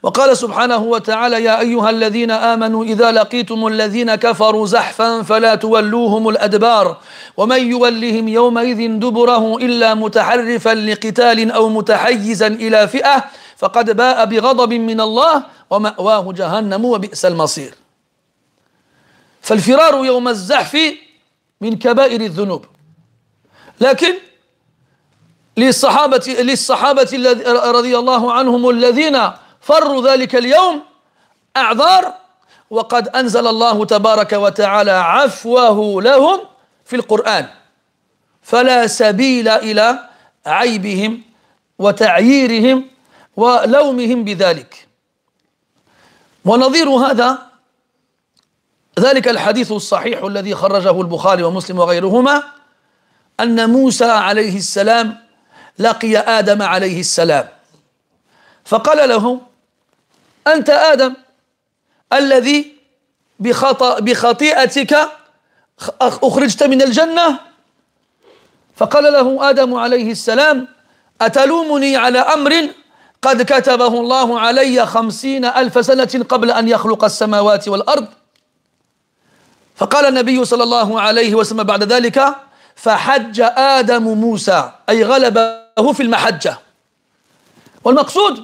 وقال سبحانه وتعالى يا أيها الذين آمنوا إذا لقيتم الذين كفروا زحفا فلا تولوهم الأدبار ومن يولهم يومئذ دبره إلا متحرفا لقتال أو متحيزا إلى فئة فقد باء بغضب من الله ومأواه جهنم وبئس المصير فالفرار يوم الزحف من كبائر الذنوب لكن للصحابة للصحابة رضي الله عنهم الذين فروا ذلك اليوم أعذار وقد أنزل الله تبارك وتعالى عفوه لهم في القرآن فلا سبيل إلى عيبهم وتعييرهم ولومهم بذلك ونظير هذا ذلك الحديث الصحيح الذي خرجه البخاري ومسلم وغيرهما أن موسى عليه السلام لقي آدم عليه السلام فقال له أنت آدم الذي بخطأ بخطيئتك أخرجت من الجنة فقال له آدم عليه السلام أتلومني على أمر قد كتبه الله علي خمسين ألف سنة قبل أن يخلق السماوات والأرض فقال النبي صلى الله عليه وسلم بعد ذلك فحج آدم موسى أي غلبه في المحجة والمقصود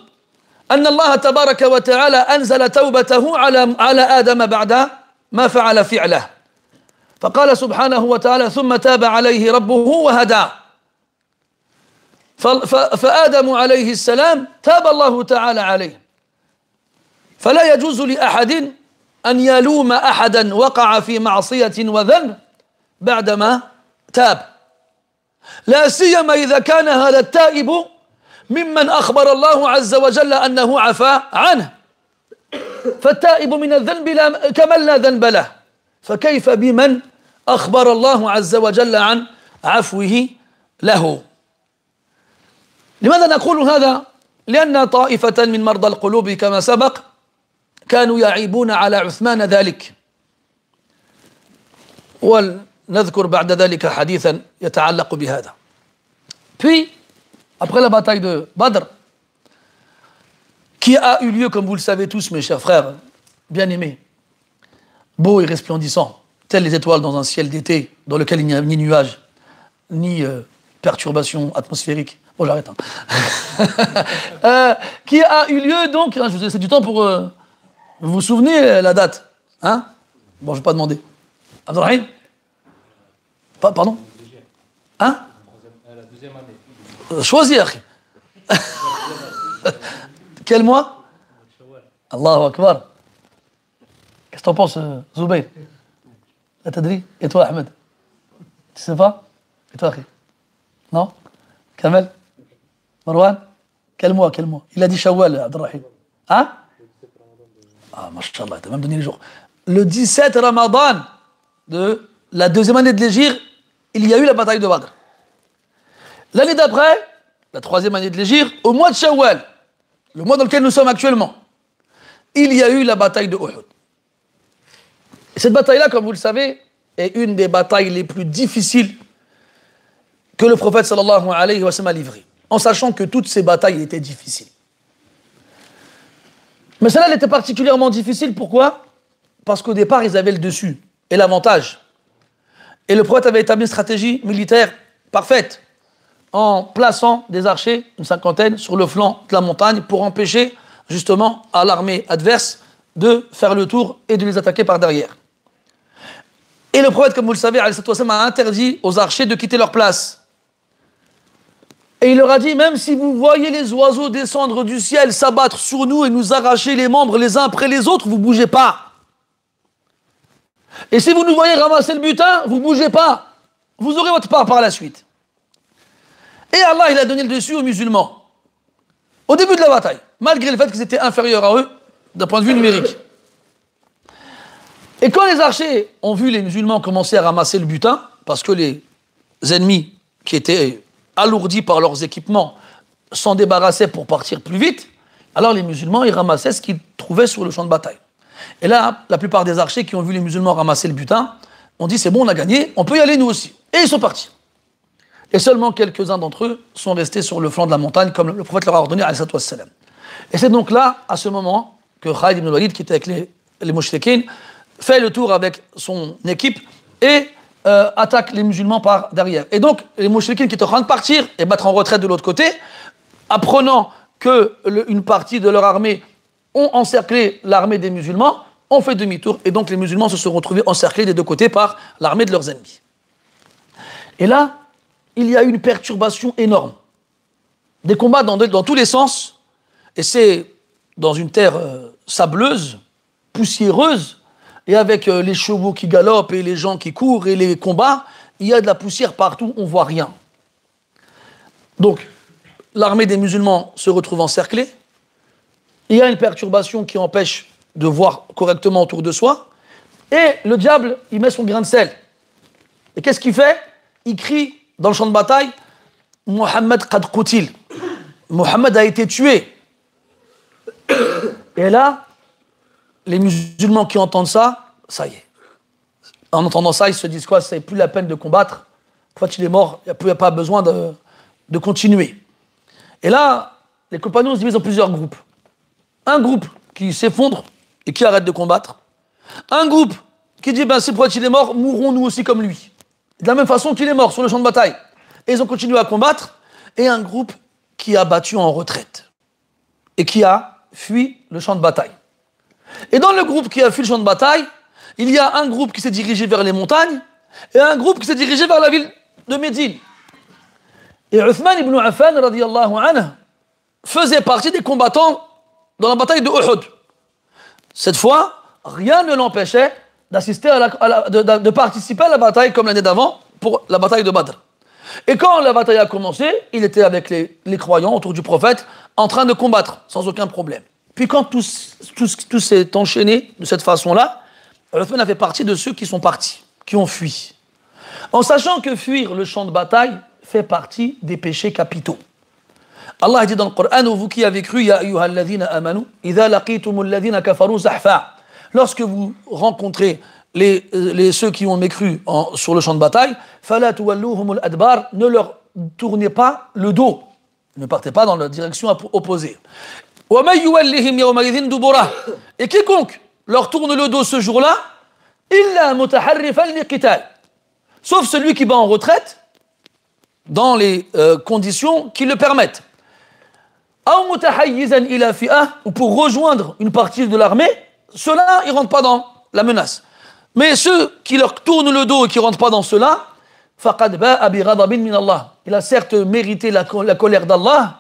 أن الله تبارك وتعالى أنزل توبته على على آدم بعد ما فعل فعله فقال سبحانه وتعالى ثم تاب عليه ربه وهدى فآدم عليه السلام تاب الله تعالى عليه فلا يجوز لأحد أن يلوم أحدا وقع في معصية وذنب بعدما تاب لا سيما إذا كان هذا التائب ممن أخبر الله عز وجل أنه عفى عنه فالتائب من الذنب لا كمن لا ذنب له فكيف بمن أخبر الله عز وجل عن عفوه له لماذا نقول هذا؟ لأن طائفة من مرضى القلوب كما سبق كانوا يعيبون على عثمان ذلك وال Puis, après la bataille de Badr, qui a eu lieu, comme vous le savez tous, mes chers frères, bien-aimés, beau et resplendissant, telles les étoiles dans un ciel d'été, dans lequel il n'y a ni nuages, ni perturbation perturbations atmosphériques. Bon, j'arrête. Hein. Euh, qui a eu lieu, donc, hein, je vous laisse du temps pour... Euh, vous souvenir la date hein Bon, je ne vais pas demander. Abdelrahim Pardon Hein La deuxième année. Choisis, Quel mois Allahu Akbar. Qu'est-ce que t'en penses, euh, Zoubaï Et toi, Ahmed Tu sais pas Et toi, Akhi Non Kamel Marwan Quel mois Quel mois Il a dit Shawwal, Abdelrahim. Hein Ah, mashallah, t'as même donné les jours. Le 17 Ramadan de la deuxième année de légir il y a eu la bataille de Badr. L'année d'après, la troisième année de l'Égir, au mois de Shawwal, le mois dans lequel nous sommes actuellement, il y a eu la bataille de Uhud. cette bataille-là, comme vous le savez, est une des batailles les plus difficiles que le prophète sallallahu alayhi wa sallam a livrées, en sachant que toutes ces batailles étaient difficiles. Mais celle-là, était particulièrement difficile, pourquoi Parce qu'au départ, ils avaient le dessus et l'avantage. Et le prophète avait établi une stratégie militaire parfaite en plaçant des archers, une cinquantaine, sur le flanc de la montagne pour empêcher justement à l'armée adverse de faire le tour et de les attaquer par derrière. Et le prophète, comme vous le savez, a interdit aux archers de quitter leur place. Et il leur a dit, même si vous voyez les oiseaux descendre du ciel, s'abattre sur nous et nous arracher les membres les uns après les autres, vous ne bougez pas. Et si vous nous voyez ramasser le butin, vous ne bougez pas. Vous aurez votre part par la suite. Et Allah, il a donné le dessus aux musulmans. Au début de la bataille, malgré le fait qu'ils étaient inférieurs à eux, d'un point de vue numérique. Et quand les archers ont vu les musulmans commencer à ramasser le butin, parce que les ennemis qui étaient alourdis par leurs équipements s'en débarrassaient pour partir plus vite, alors les musulmans, ils ramassaient ce qu'ils trouvaient sur le champ de bataille. Et là, la plupart des archers qui ont vu les musulmans ramasser le butin ont dit c'est bon, on a gagné, on peut y aller nous aussi. Et ils sont partis. Et seulement quelques-uns d'entre eux sont restés sur le flanc de la montagne, comme le prophète leur a ordonné. à Et c'est donc là, à ce moment, que Khalid ibn Walid, qui était avec les, les fait le tour avec son équipe et euh, attaque les musulmans par derrière. Et donc, les mouchriquins qui étaient en train de partir et battre en retraite de l'autre côté, apprenant qu'une partie de leur armée ont encerclé l'armée des musulmans, ont fait demi-tour, et donc les musulmans se sont retrouvés encerclés des deux côtés par l'armée de leurs ennemis. Et là, il y a eu une perturbation énorme. Des combats dans, dans tous les sens, et c'est dans une terre euh, sableuse, poussiéreuse, et avec euh, les chevaux qui galopent et les gens qui courent et les combats, il y a de la poussière partout, on voit rien. Donc, l'armée des musulmans se retrouve encerclée, il y a une perturbation qui empêche de voir correctement autour de soi. Et le diable, il met son grain de sel. Et qu'est-ce qu'il fait Il crie dans le champ de bataille Mohammed Qad Mohammed a été tué. Et là, les musulmans qui entendent ça, ça y est. En entendant ça, ils se disent quoi C'est plus la peine de combattre. Une il qu'il est mort, il n'y a, pas besoin de, de continuer. Et là, les compagnons se divisent en plusieurs groupes. Un groupe qui s'effondre et qui arrête de combattre. Un groupe qui dit, ben c'est pourquoi il est mort, mourrons nous aussi comme lui. De la même façon qu'il est mort sur le champ de bataille. Et ils ont continué à combattre. Et un groupe qui a battu en retraite. Et qui a fui le champ de bataille. Et dans le groupe qui a fui le champ de bataille, il y a un groupe qui s'est dirigé vers les montagnes et un groupe qui s'est dirigé vers la ville de Médine. Et Uthman ibn Affan, anhu, faisait partie des combattants dans la bataille de Uhud. Cette fois, rien ne l'empêchait d'assister à, la, de, participer à la bataille comme l'année d'avant pour la bataille de Badr. Et quand la bataille a commencé, il était avec les, croyants autour du prophète en train de combattre sans aucun problème. Puis quand tout, s'est enchaîné de cette façon-là, Uthman a fait partie de ceux qui sont partis, qui ont fui. En sachant que fuir le champ de bataille fait partie des péchés capitaux. Allah dit dans le Coran, vous qui avez cru, kafaru Lorsque vous rencontrez les, euh, les, ceux qui ont mécru sur le champ de bataille, ne leur tournez pas le dos. Ne partez pas dans la direction opposée. Et quiconque leur tourne le dos ce jour-là, il sauf celui qui va en retraite dans les euh, conditions qui le permettent ou pour rejoindre une partie de l'armée, cela là ils ne rentrent pas dans la menace. Mais ceux qui leur tournent le dos et qui ne rentrent pas dans cela, il a certes mérité la, colère d'Allah,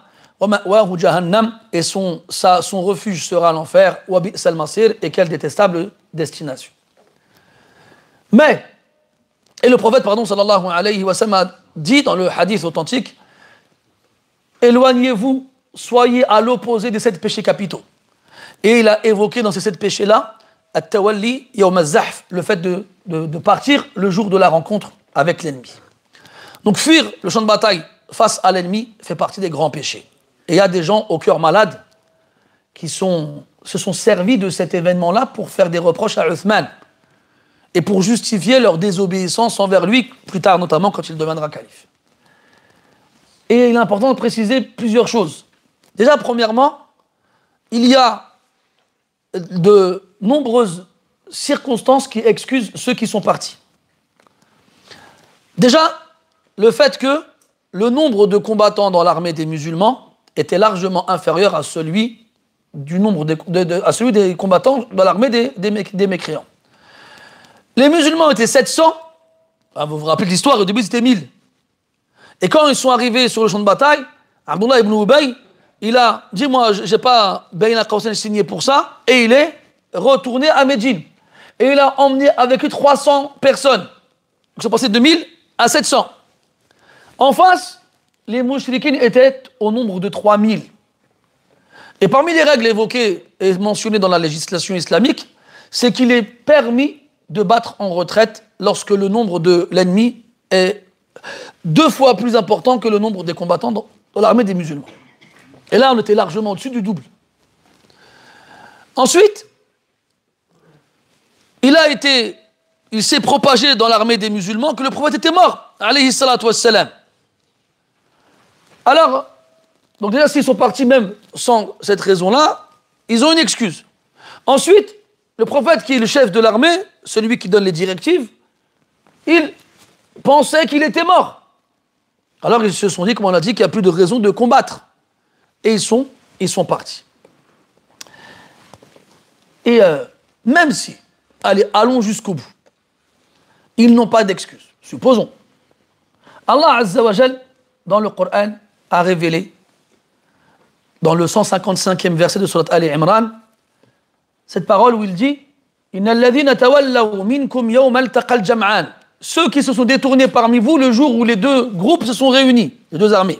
et son, son refuge sera l'enfer, et quelle détestable destination. Mais, et le prophète, pardon, sallallahu alayhi wa sallam, a dit dans le hadith authentique, éloignez-vous soyez à l'opposé des sept péchés capitaux. Et il a évoqué dans ces sept péchés-là, le fait de, partir le jour de la rencontre avec l'ennemi. Donc fuir le champ de bataille face à l'ennemi fait partie des grands péchés. Et il y a des gens au cœur malade qui sont, se sont servis de cet événement-là pour faire des reproches à Uthman et pour justifier leur désobéissance envers lui, plus tard notamment quand il deviendra calife. Et il est important de préciser plusieurs choses. Déjà, premièrement, il y a de nombreuses circonstances qui excusent ceux qui sont partis. Déjà, le fait que le nombre de combattants dans l'armée des musulmans était largement inférieur à celui, du nombre des, à celui des combattants dans l'armée des, des, mécréants. Les musulmans étaient 700. Ah, vous vous rappelez l'histoire, au début c'était 1000. Et quand ils sont arrivés sur le champ de bataille, Abdullah ibn Ubay, il a dit Moi, je n'ai pas ben signé pour ça, et il est retourné à Médine. Et il a emmené avec lui 300 personnes. Donc, ça passait de 1000 à 700. En face, les mouchriquines étaient au nombre de 3000. Et parmi les règles évoquées et mentionnées dans la législation islamique, c'est qu'il est permis de battre en retraite lorsque le nombre de l'ennemi est deux fois plus important que le nombre des combattants dans l'armée des musulmans. Et là, on était largement au-dessus du double. Ensuite, il a été, il s'est propagé dans l'armée des musulmans que le prophète était mort, alayhi salatu wassalam. Alors, donc déjà, s'ils sont partis même sans cette raison-là, ils ont une excuse. Ensuite, le prophète qui est le chef de l'armée, celui qui donne les directives, il pensait qu'il était mort. Alors ils se sont dit, comme on l'a dit, qu'il n'y a plus de raison de combattre. Et ils sont, ils sont partis. Et euh, même si, allez, allons jusqu'au bout, ils n'ont pas d'excuse. Supposons. Allah Jal dans le Coran, a révélé, dans le 155e verset de Surat Ali Imran, cette parole où il dit Ceux qui se sont détournés parmi vous le jour où les deux groupes se sont réunis, les deux armées.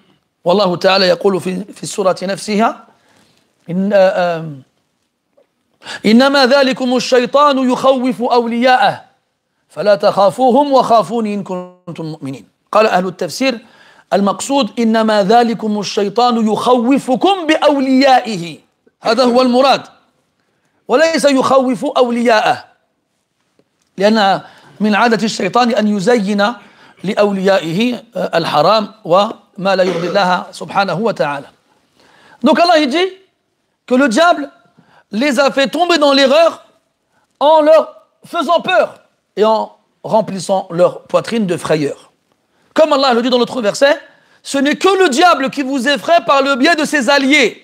والله تعالى يقول في, في السورة نفسها إن آه، إنما ذلكم الشيطان يخوف أولياءه فلا تخافوهم وخافوني إن كنتم مؤمنين قال أهل التفسير المقصود إنما ذلكم الشيطان يخوفكم بأوليائه هذا هو المراد وليس يخوف أولياءه لأن من عادة الشيطان أن يزين لأوليائه آه، الحرام و Donc Allah il dit que le diable les a fait tomber dans l'erreur en leur faisant peur et en remplissant leur poitrine de frayeur. Comme Allah le dit dans l'autre verset, ce n'est que le diable qui vous effraie par le biais de ses alliés.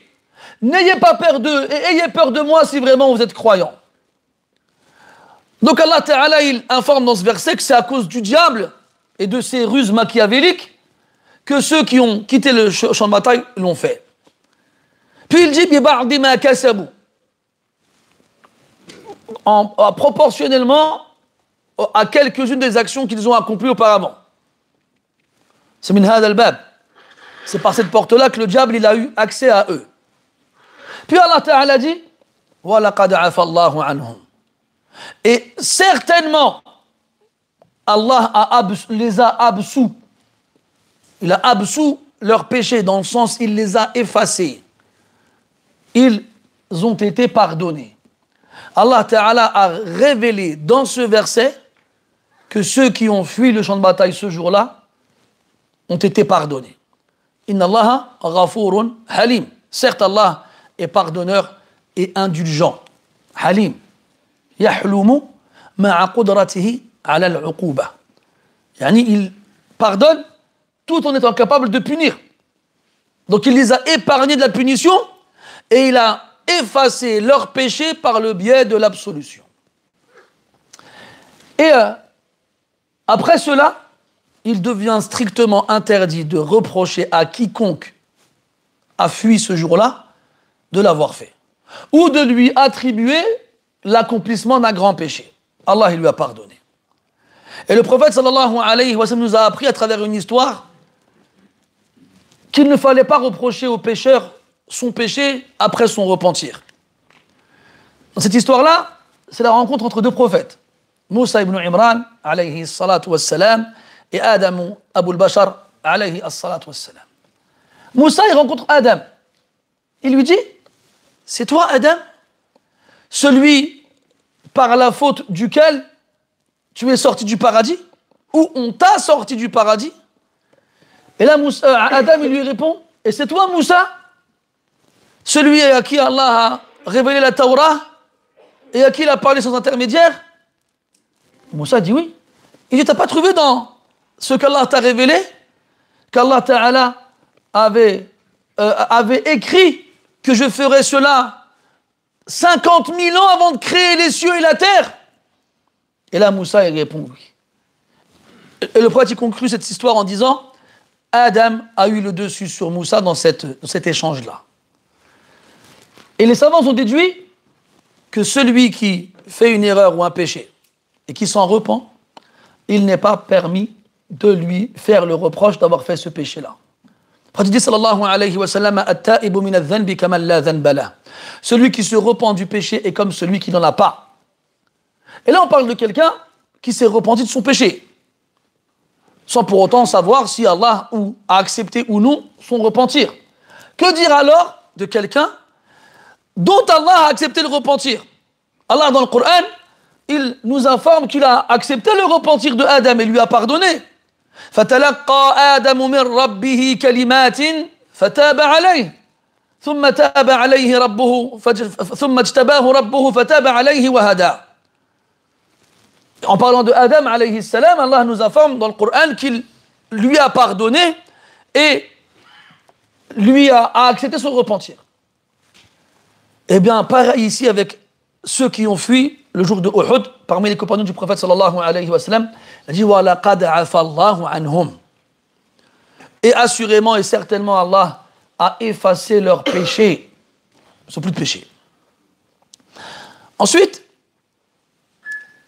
N'ayez pas peur d'eux et ayez peur de moi si vraiment vous êtes croyants. Donc Allah Ta'ala, il informe dans ce verset que c'est à cause du diable et de ses ruses machiavéliques que ceux qui ont quitté le champ de bataille l'ont fait. Puis il dit, en, proportionnellement à quelques-unes des actions qu'ils ont accomplies auparavant. C'est C'est par cette porte-là que le diable il a eu accès à eux. Puis Allah Ta'ala dit Et certainement, Allah a les a absous il a absous leurs péchés dans le sens il les a effacés. Ils ont été pardonnés. Allah Ta'ala a révélé dans ce verset que ceux qui ont fui le champ de bataille ce jour-là ont été pardonnés. Inna halim. Certes, Allah est pardonneur et indulgent. Halim. Yahlumu ma'a qudratihi ala al Yani il pardonne tout en étant capable de punir. Donc il les a épargnés de la punition et il a effacé leur péché par le biais de l'absolution. Et euh, après cela, il devient strictement interdit de reprocher à quiconque a fui ce jour-là de l'avoir fait ou de lui attribuer l'accomplissement d'un grand péché. Allah il lui a pardonné. Et le prophète sallallahu alayhi wa sallam nous a appris à travers une histoire qu'il ne fallait pas reprocher au pécheur son péché après son repentir. Dans cette histoire-là, c'est la rencontre entre deux prophètes, Moussa ibn Imran, alayhi salatu salam et Adam Abu bashar alayhi salatu wassalam. Moussa, il rencontre Adam. Il lui dit, c'est toi Adam, celui par la faute duquel tu es sorti du paradis, ou on t'a sorti du paradis, et là, Adam, il lui répond Et c'est toi, Moussa Celui à qui Allah a révélé la Torah et à qui il a parlé sans intermédiaire Moussa dit oui. Il dit T'as pas trouvé dans ce qu'Allah t'a révélé Qu'Allah Ta'ala avait, euh, avait écrit que je ferais cela 50 000 ans avant de créer les cieux et la terre Et là, Moussa, il répond oui. Et le prophète, il conclut cette histoire en disant Adam a eu le dessus sur Moussa dans, cet échange-là. Et les savants ont déduit que celui qui fait une erreur ou un péché et qui s'en repent, il n'est pas permis de lui faire le reproche d'avoir fait ce péché-là. Celui qui se repent du péché est comme celui qui n'en a pas. Et là, on parle de quelqu'un qui s'est repenti de son péché sans pour autant savoir si Allah a accepté ou non son repentir. Que dire alors de quelqu'un dont Allah a accepté le repentir Allah dans le Coran, il nous informe qu'il a accepté le repentir de Adam et lui a pardonné. ثم تاب عليه ربه ثم اجتباه ربه alayhi wa hada en parlant de Adam, Allah nous affirme dans le Coran qu'il lui a pardonné et lui a, accepté son repentir. Eh bien, pareil ici avec ceux qui ont fui le jour de Uhud, parmi les compagnons du prophète sallallahu alayhi wa sallam, dit anhum. Et assurément et certainement Allah a effacé leurs péchés. Ils sont plus de péchés. Ensuite,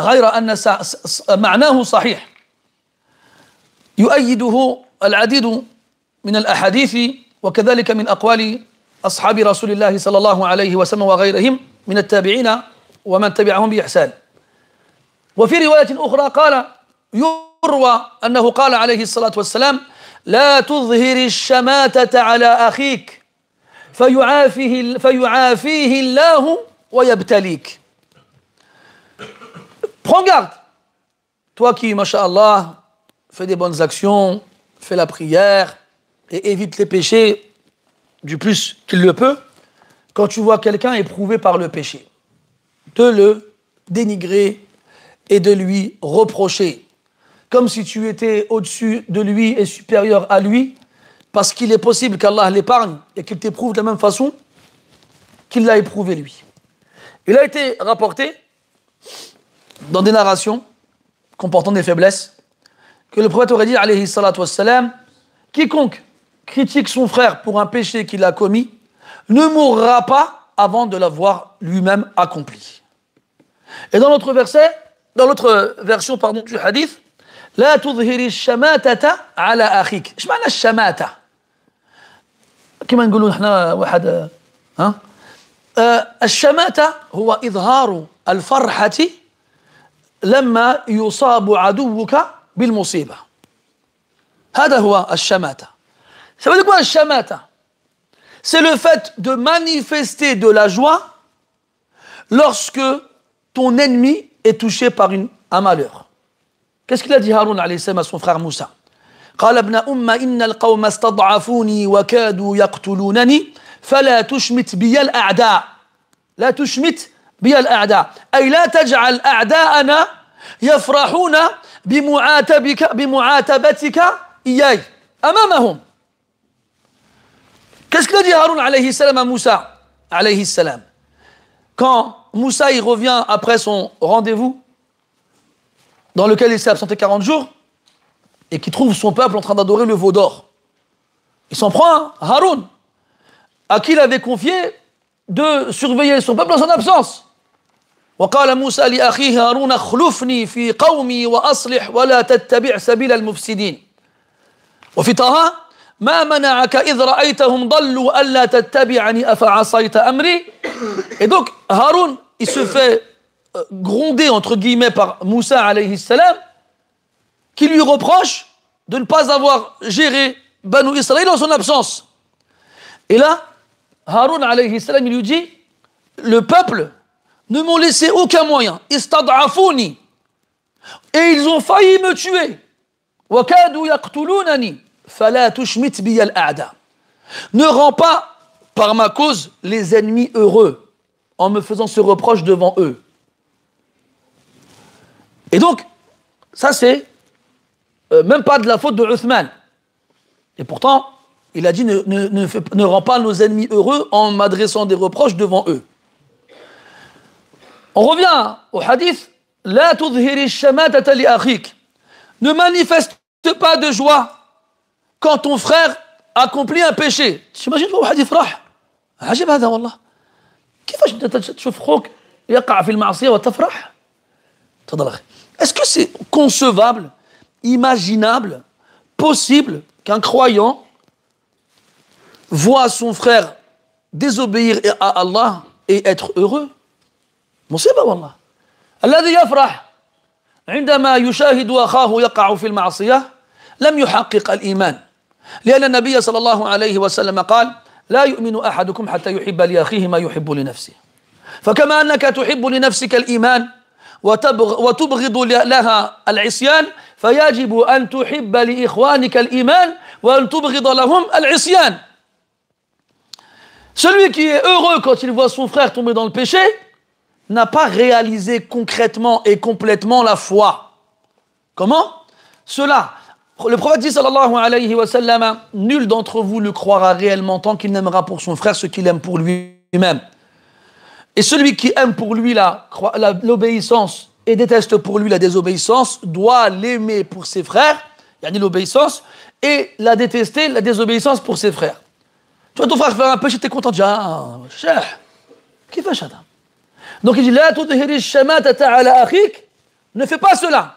غير أن معناه صحيح يؤيده العديد من الأحاديث وكذلك من أقوال أصحاب رسول الله صلى الله عليه وسلم وغيرهم من التابعين ومن تبعهم بإحسان وفي رواية أخرى قال يروى أنه قال عليه الصلاة والسلام لا تظهر الشماتة على أخيك فيعافيه, فيعافيه الله ويبتليك Prends garde. Toi qui, masha'Allah, fais des bonnes actions, fais la prière et évite les péchés du plus qu'il le peut, quand tu vois quelqu'un éprouvé par le péché, de le dénigrer et de lui reprocher, comme si tu étais au-dessus de lui et supérieur à lui, parce qu'il est possible qu'Allah l'épargne et qu'il t'éprouve de la même façon qu'il l'a éprouvé lui. Il a été rapporté dans des narrations comportant des faiblesses, que le prophète aurait dit, quiconque critique son frère pour un péché qu'il a commis ne mourra pas avant de l'avoir lui-même accompli. Et dans l'autre verset, dans l'autre version pardon, du hadith, La Tudhiri الشماتة على أخيك إيش معنى الشماتة كما نقولوا احنا واحد ها الشماتة هو إظهار الفرحة لما يصاب عدوك بالمصيبة هذا هو الشماتة Ça veut الشماتة C'est le fait de manifester de la joie lorsque ton ennemi est touché par une, un malheur. Qu'est-ce qu'il a dit Haroun à son frère Moussa قال ابن أم إن القوم استضعفوني وكادوا يقتلونني فلا تشمت بي الأعداء لا تشمت Qu'est-ce que dit Harun alayhi salam à Moussa Quand Moussa il revient après son rendez-vous, dans lequel il s'est absenté 40 jours, et qui trouve son peuple en train d'adorer le veau d'or. Il s'en prend à hein, Harun, à qui il avait confié de surveiller son peuple en son absence. وقال موسى لأخيه هارون اخلفني في قومي وأصلح ولا تتبع سبيل المفسدين وفي طه ما منعك إذ رأيتهم ضلوا ألا تتبعني أفعصيت أمري اذن هارون Harun il se fait gronder entre guillemets par Moussa alayhi salam qui lui reproche de ne pas avoir géré Banu Israël en son absence. Et là, Harun alayhi salam il lui dit le peuple ne m'ont laissé aucun moyen. Et ils ont failli me tuer. Ne rends pas par ma cause les ennemis heureux en me faisant ce reproche devant eux. Et donc, ça c'est euh, même pas de la faute de Uthman. Et pourtant, il a dit ne, ne, ne rends pas nos ennemis heureux en m'adressant des reproches devant eux. On revient au hadith. Ne manifeste pas de joie quand ton frère accomplit un péché. T'imagines le hadith rah. un peu Est-ce que c'est concevable, imaginable, possible qu'un croyant voit son frère désobéir à Allah et être heureux مصيبة والله الذي يفرح عندما يشاهد أخاه يقع في المعصية لم يحقق الإيمان لأن النبي صلى الله عليه وسلم قال لا يؤمن أحدكم حتى يحب لأخيه ما يحب لنفسه فكما أنك تحب لنفسك الإيمان وتبغ وتبغض لها العصيان فيجب أن تحب لإخوانك الإيمان وأن تبغض لهم العصيان Celui qui est heureux quand il voit son frère tomber dans le péché, n'a pas réalisé concrètement et complètement la foi. Comment Cela, le prophète dit sallallahu alayhi wa sallam, nul d'entre vous ne croira réellement tant qu'il n'aimera pour son frère ce qu'il aime pour lui-même. Et celui qui aime pour lui l'obéissance et déteste pour lui la désobéissance doit l'aimer pour ses frères, a ni l'obéissance, et la détester, la désobéissance pour ses frères. Tu vois ton frère faire un peu, j'étais content, tu dis, ah, cher, qui fait donc il dit ne fais pas cela.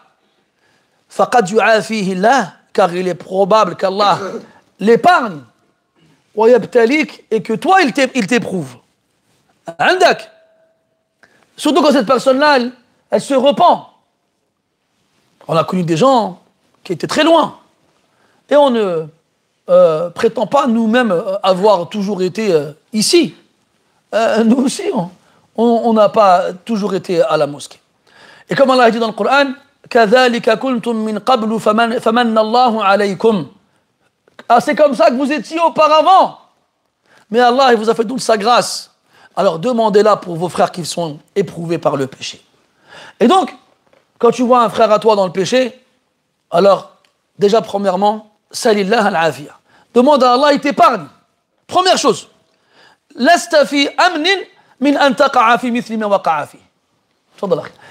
car il est probable qu'Allah l'épargne. et que toi il t'éprouve. Surtout quand cette personne-là, elle, se repent. On a connu des gens qui étaient très loin. Et on ne euh, prétend pas nous-mêmes euh, avoir toujours été euh, ici. nous aussi, on, on n'a pas toujours été à la mosquée. Et comme Allah a dit dans le Coran, Ah, c'est comme ça que vous étiez auparavant. Mais Allah, il vous a fait toute sa grâce. Alors demandez-la pour vos frères qui sont éprouvés par le péché. Et donc, quand tu vois un frère à toi dans le péché, alors, déjà, premièrement, salillah al Demande à Allah, il t'épargne. Première chose. fille amnin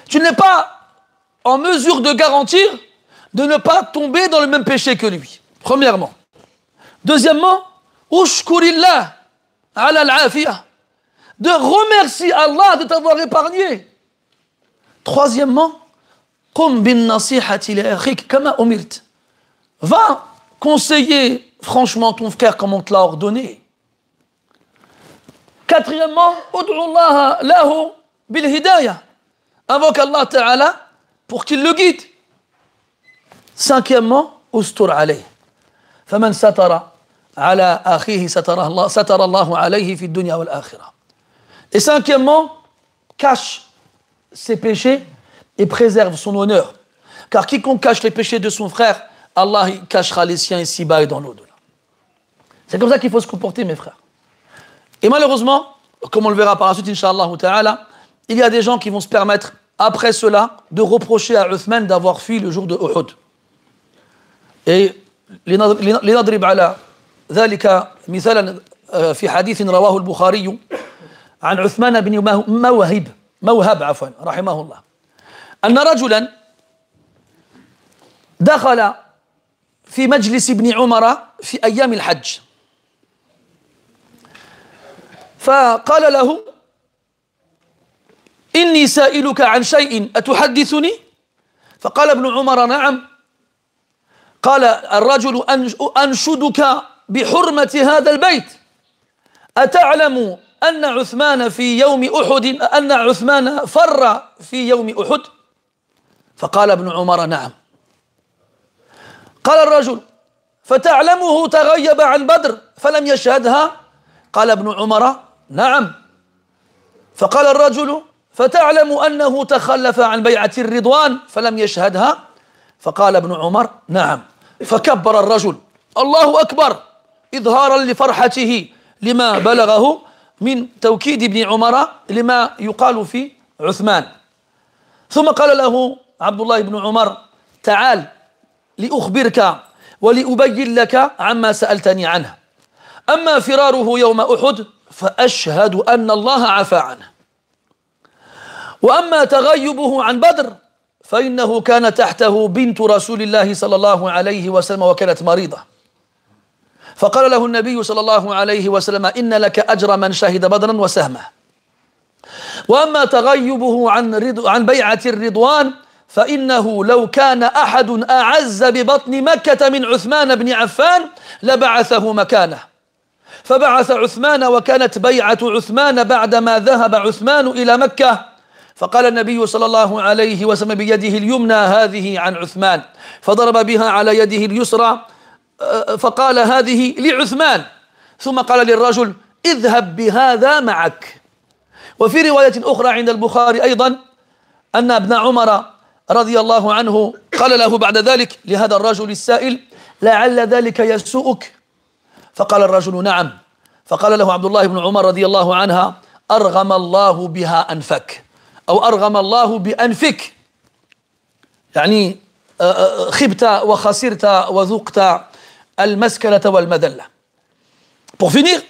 tu n'es pas en mesure de garantir de ne pas tomber dans le même péché que lui. Premièrement. Deuxièmement, De remercier Allah de t'avoir épargné. Troisièmement, Va conseiller franchement ton frère comme on te l'a ordonné. Quatrièmement, Allah bil hidayah. Invoque Allah Ta'ala pour qu'il le guide. Cinquièmement, ustur alayh. Faman satara. Ala أخيه satara Allah, allah, alayhi عليه في الدنيا Et cinquièmement, cache ses péchés et préserve son honneur. Car quiconque cache les péchés de son frère, Allah cachera les siens ici-bas et dans l'au-delà. C'est comme ça qu'il faut se comporter, mes frères. Et malheureusement, comme on le verra par la suite, Inch'Allah il y a des gens qui vont se permettre, après cela, de reprocher à Uthman d'avoir fui le jour de Uhud. Et les nadrib ala, ذلك مثالا في حديث رواه البخاري عن عثمان بن موهب موهب عفوا رحمه الله أن رجلا دخل في مجلس ابن عمر في أيام الحج فقال له إني سائلك عن شيء أتحدثني فقال ابن عمر نعم قال الرجل أنشدك بحرمة هذا البيت أتعلم أن عثمان في يوم أحد أن عثمان فر في يوم أحد فقال ابن عمر نعم قال الرجل فتعلمه تغيب عن بدر فلم يشهدها قال ابن عمر نعم فقال الرجل فتعلم أنه تخلف عن بيعة الرضوان فلم يشهدها فقال ابن عمر نعم فكبر الرجل الله أكبر إظهارا لفرحته لما بلغه من توكيد ابن عمر لما يقال في عثمان ثم قال له عبد الله بن عمر تعال لأخبرك ولأبين لك عما سألتني عنه أما فراره يوم أحد فأشهد أن الله عفى عنه وأما تغيبه عن بدر فإنه كان تحته بنت رسول الله صلى الله عليه وسلم وكانت مريضة فقال له النبي صلى الله عليه وسلم إن لك أجر من شهد بدرا وسهمه وأما تغيبه عن, عن بيعة الرضوان فإنه لو كان أحد أعز ببطن مكة من عثمان بن عفان لبعثه مكانه فبعث عثمان وكانت بيعة عثمان بعدما ذهب عثمان إلى مكة فقال النبي صلى الله عليه وسلم بيده اليمنى هذه عن عثمان فضرب بها على يده اليسرى أه، فقال هذه لعثمان ثم قال للرجل اذهب بهذا معك وفي رواية أخرى عند البخاري أيضا أن ابن عمر رضي الله عنه قال له بعد ذلك لهذا الرجل السائل لعل ذلك يسوءك فقال الرجل نعم فقال له عبد الله بن عمر رضي الله عنها أرغم الله بها أنفك أو أرغم الله بأنفك يعني خبت وخسرت وذقت المسكنة والمذلة Pour finir,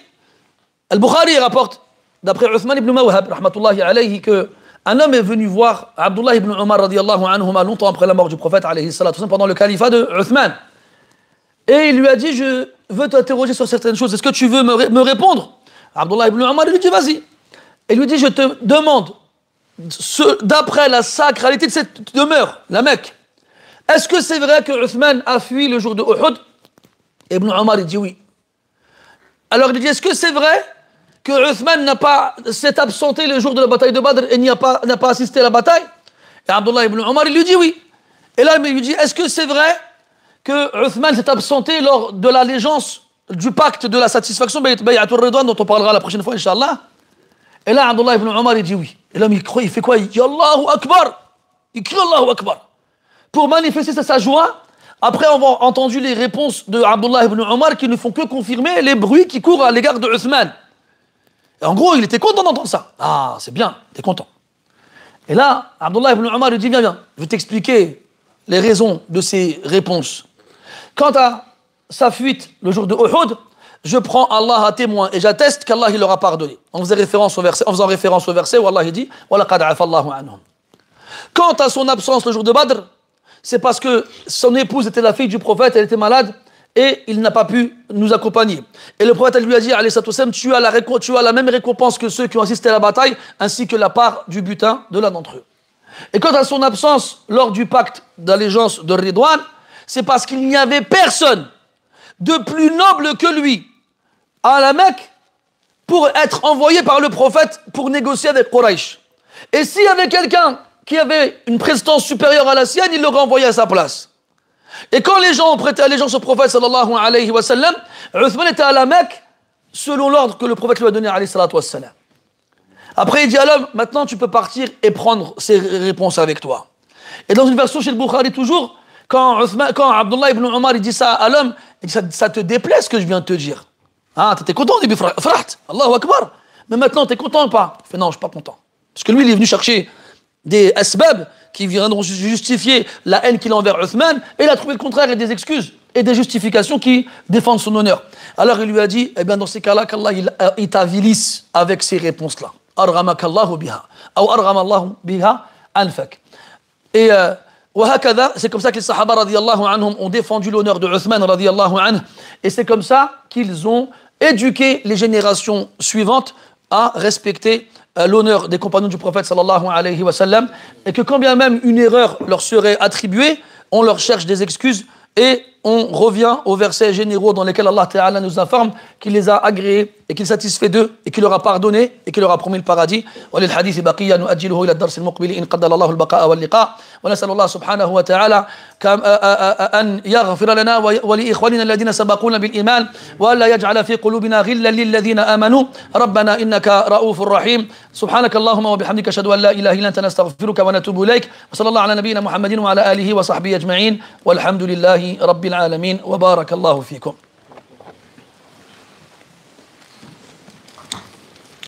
Al-Bukhari rapporte, d'après Uthman ibn Mawhab, rahmatullahi alayhi, que un homme est venu voir Abdullah ibn Omar radiallahu anhuma longtemps après la mort du prophète alayhi salatu pendant le califat de Uthman. Et il lui a dit, je, veut t'interroger sur certaines choses, est-ce que tu veux me, répondre Abdullah ibn Omar lui dit vas-y. Et lui dit je te demande, d'après la sacralité de cette demeure, la Mecque, est-ce que c'est vrai que Uthman a fui le jour de Uhud Ibn Omar il dit oui. Alors il dit est-ce que c'est vrai que Uthman n'a pas s'est absenté le jour de la bataille de Badr et n'a pas assisté à la bataille Et Abdullah ibn Omar lui dit oui. Et là il lui dit est-ce que c'est vrai que Uthman s'est absenté lors de l'allégeance du pacte de la satisfaction, dont on parlera la prochaine fois, Inch'Allah. Et là, Abdullah ibn Omar, il dit oui. Et là, il croit, il fait quoi Il dit Allahu Akbar Il crie Allahu Akbar. Pour manifester sa joie, après avoir entendu les réponses de Abdullah ibn Omar qui ne font que confirmer les bruits qui courent à l'égard de Uthman. Et en gros, il était content d'entendre ça. Ah, c'est bien, il était content. Et là, Abdullah ibn Omar lui dit Viens, viens, je vais t'expliquer les raisons de ces réponses. Quant à sa fuite le jour de Uhud, je prends Allah à témoin et j'atteste qu'Allah il leur pardonné. au en faisant référence au verset où Allah il dit Quant à son absence le jour de Badr, c'est parce que son épouse était la fille du prophète, elle était malade et il n'a pas pu nous accompagner. Et le prophète lui a dit tu as, la, tu as la même récompense que ceux qui ont assisté à la bataille, ainsi que la part du butin de l'un d'entre eux. Et quant à son absence lors du pacte d'allégeance de Ridwan, c'est parce qu'il n'y avait personne de plus noble que lui à la Mecque pour être envoyé par le prophète pour négocier avec Quraysh. Et s'il y avait quelqu'un qui avait une prestance supérieure à la sienne, il l'aurait envoyé à sa place. Et quand les gens ont prêté allégeance au prophète sallallahu alayhi wa sallam, Uthman était à la Mecque selon l'ordre que le prophète lui a donné Après, il dit à l'homme, maintenant tu peux partir et prendre ses réponses avec toi. Et dans une version chez le Bukhari toujours, quand, quand Abdullah ibn Omar dit ça à l'homme, il dit ça, te déplaît ce que je viens de te dire. Ah, étais content au début, Allahu Akbar. Mais maintenant, t'es content ou pas Il fait non, je suis pas content. Parce que lui, il est venu chercher des asbab qui viendront justifier la haine qu'il a envers Uthman, et il a trouvé le contraire et des excuses et des justifications qui défendent son honneur. Alors il lui a dit, eh bien dans ces cas-là, qu'Allah il, euh, t'avilisse avec ces réponses-là. biha. biha anfak. Et euh, c'est comme ça que les Sahaba ont défendu l'honneur de Uthman et c'est comme ça qu'ils ont éduqué les générations suivantes à respecter euh, l'honneur des compagnons du prophète sallallahu alayhi wa et que quand bien même une erreur leur serait attribuée, on leur cherche des excuses et on revient aux versets généraux dans lesquels Allah Ta'ala nous informe qu'il les a agréés et qu'il satisfait d'eux et qu'il leur a pardonné et qu'il leur a promis le paradis. وللحديث بقية نؤجله إلى الدرس المقبل إن قدر الله البقاء واللقاء ونسأل الله سبحانه وتعالى أن يغفر لنا ولإخواننا الذين سبقونا بالإيمان وألا يجعل في قلوبنا غلا للذين آمنوا ربنا إنك رؤوف رحيم سبحانك اللهم وبحمدك أشهد أن لا إله إلا أنت نستغفرك ونتوب إليك وصلى الله على نبينا محمد وعلى آله وصحبه أجمعين والحمد لله رب العالمين العالمين وبارك الله فيكم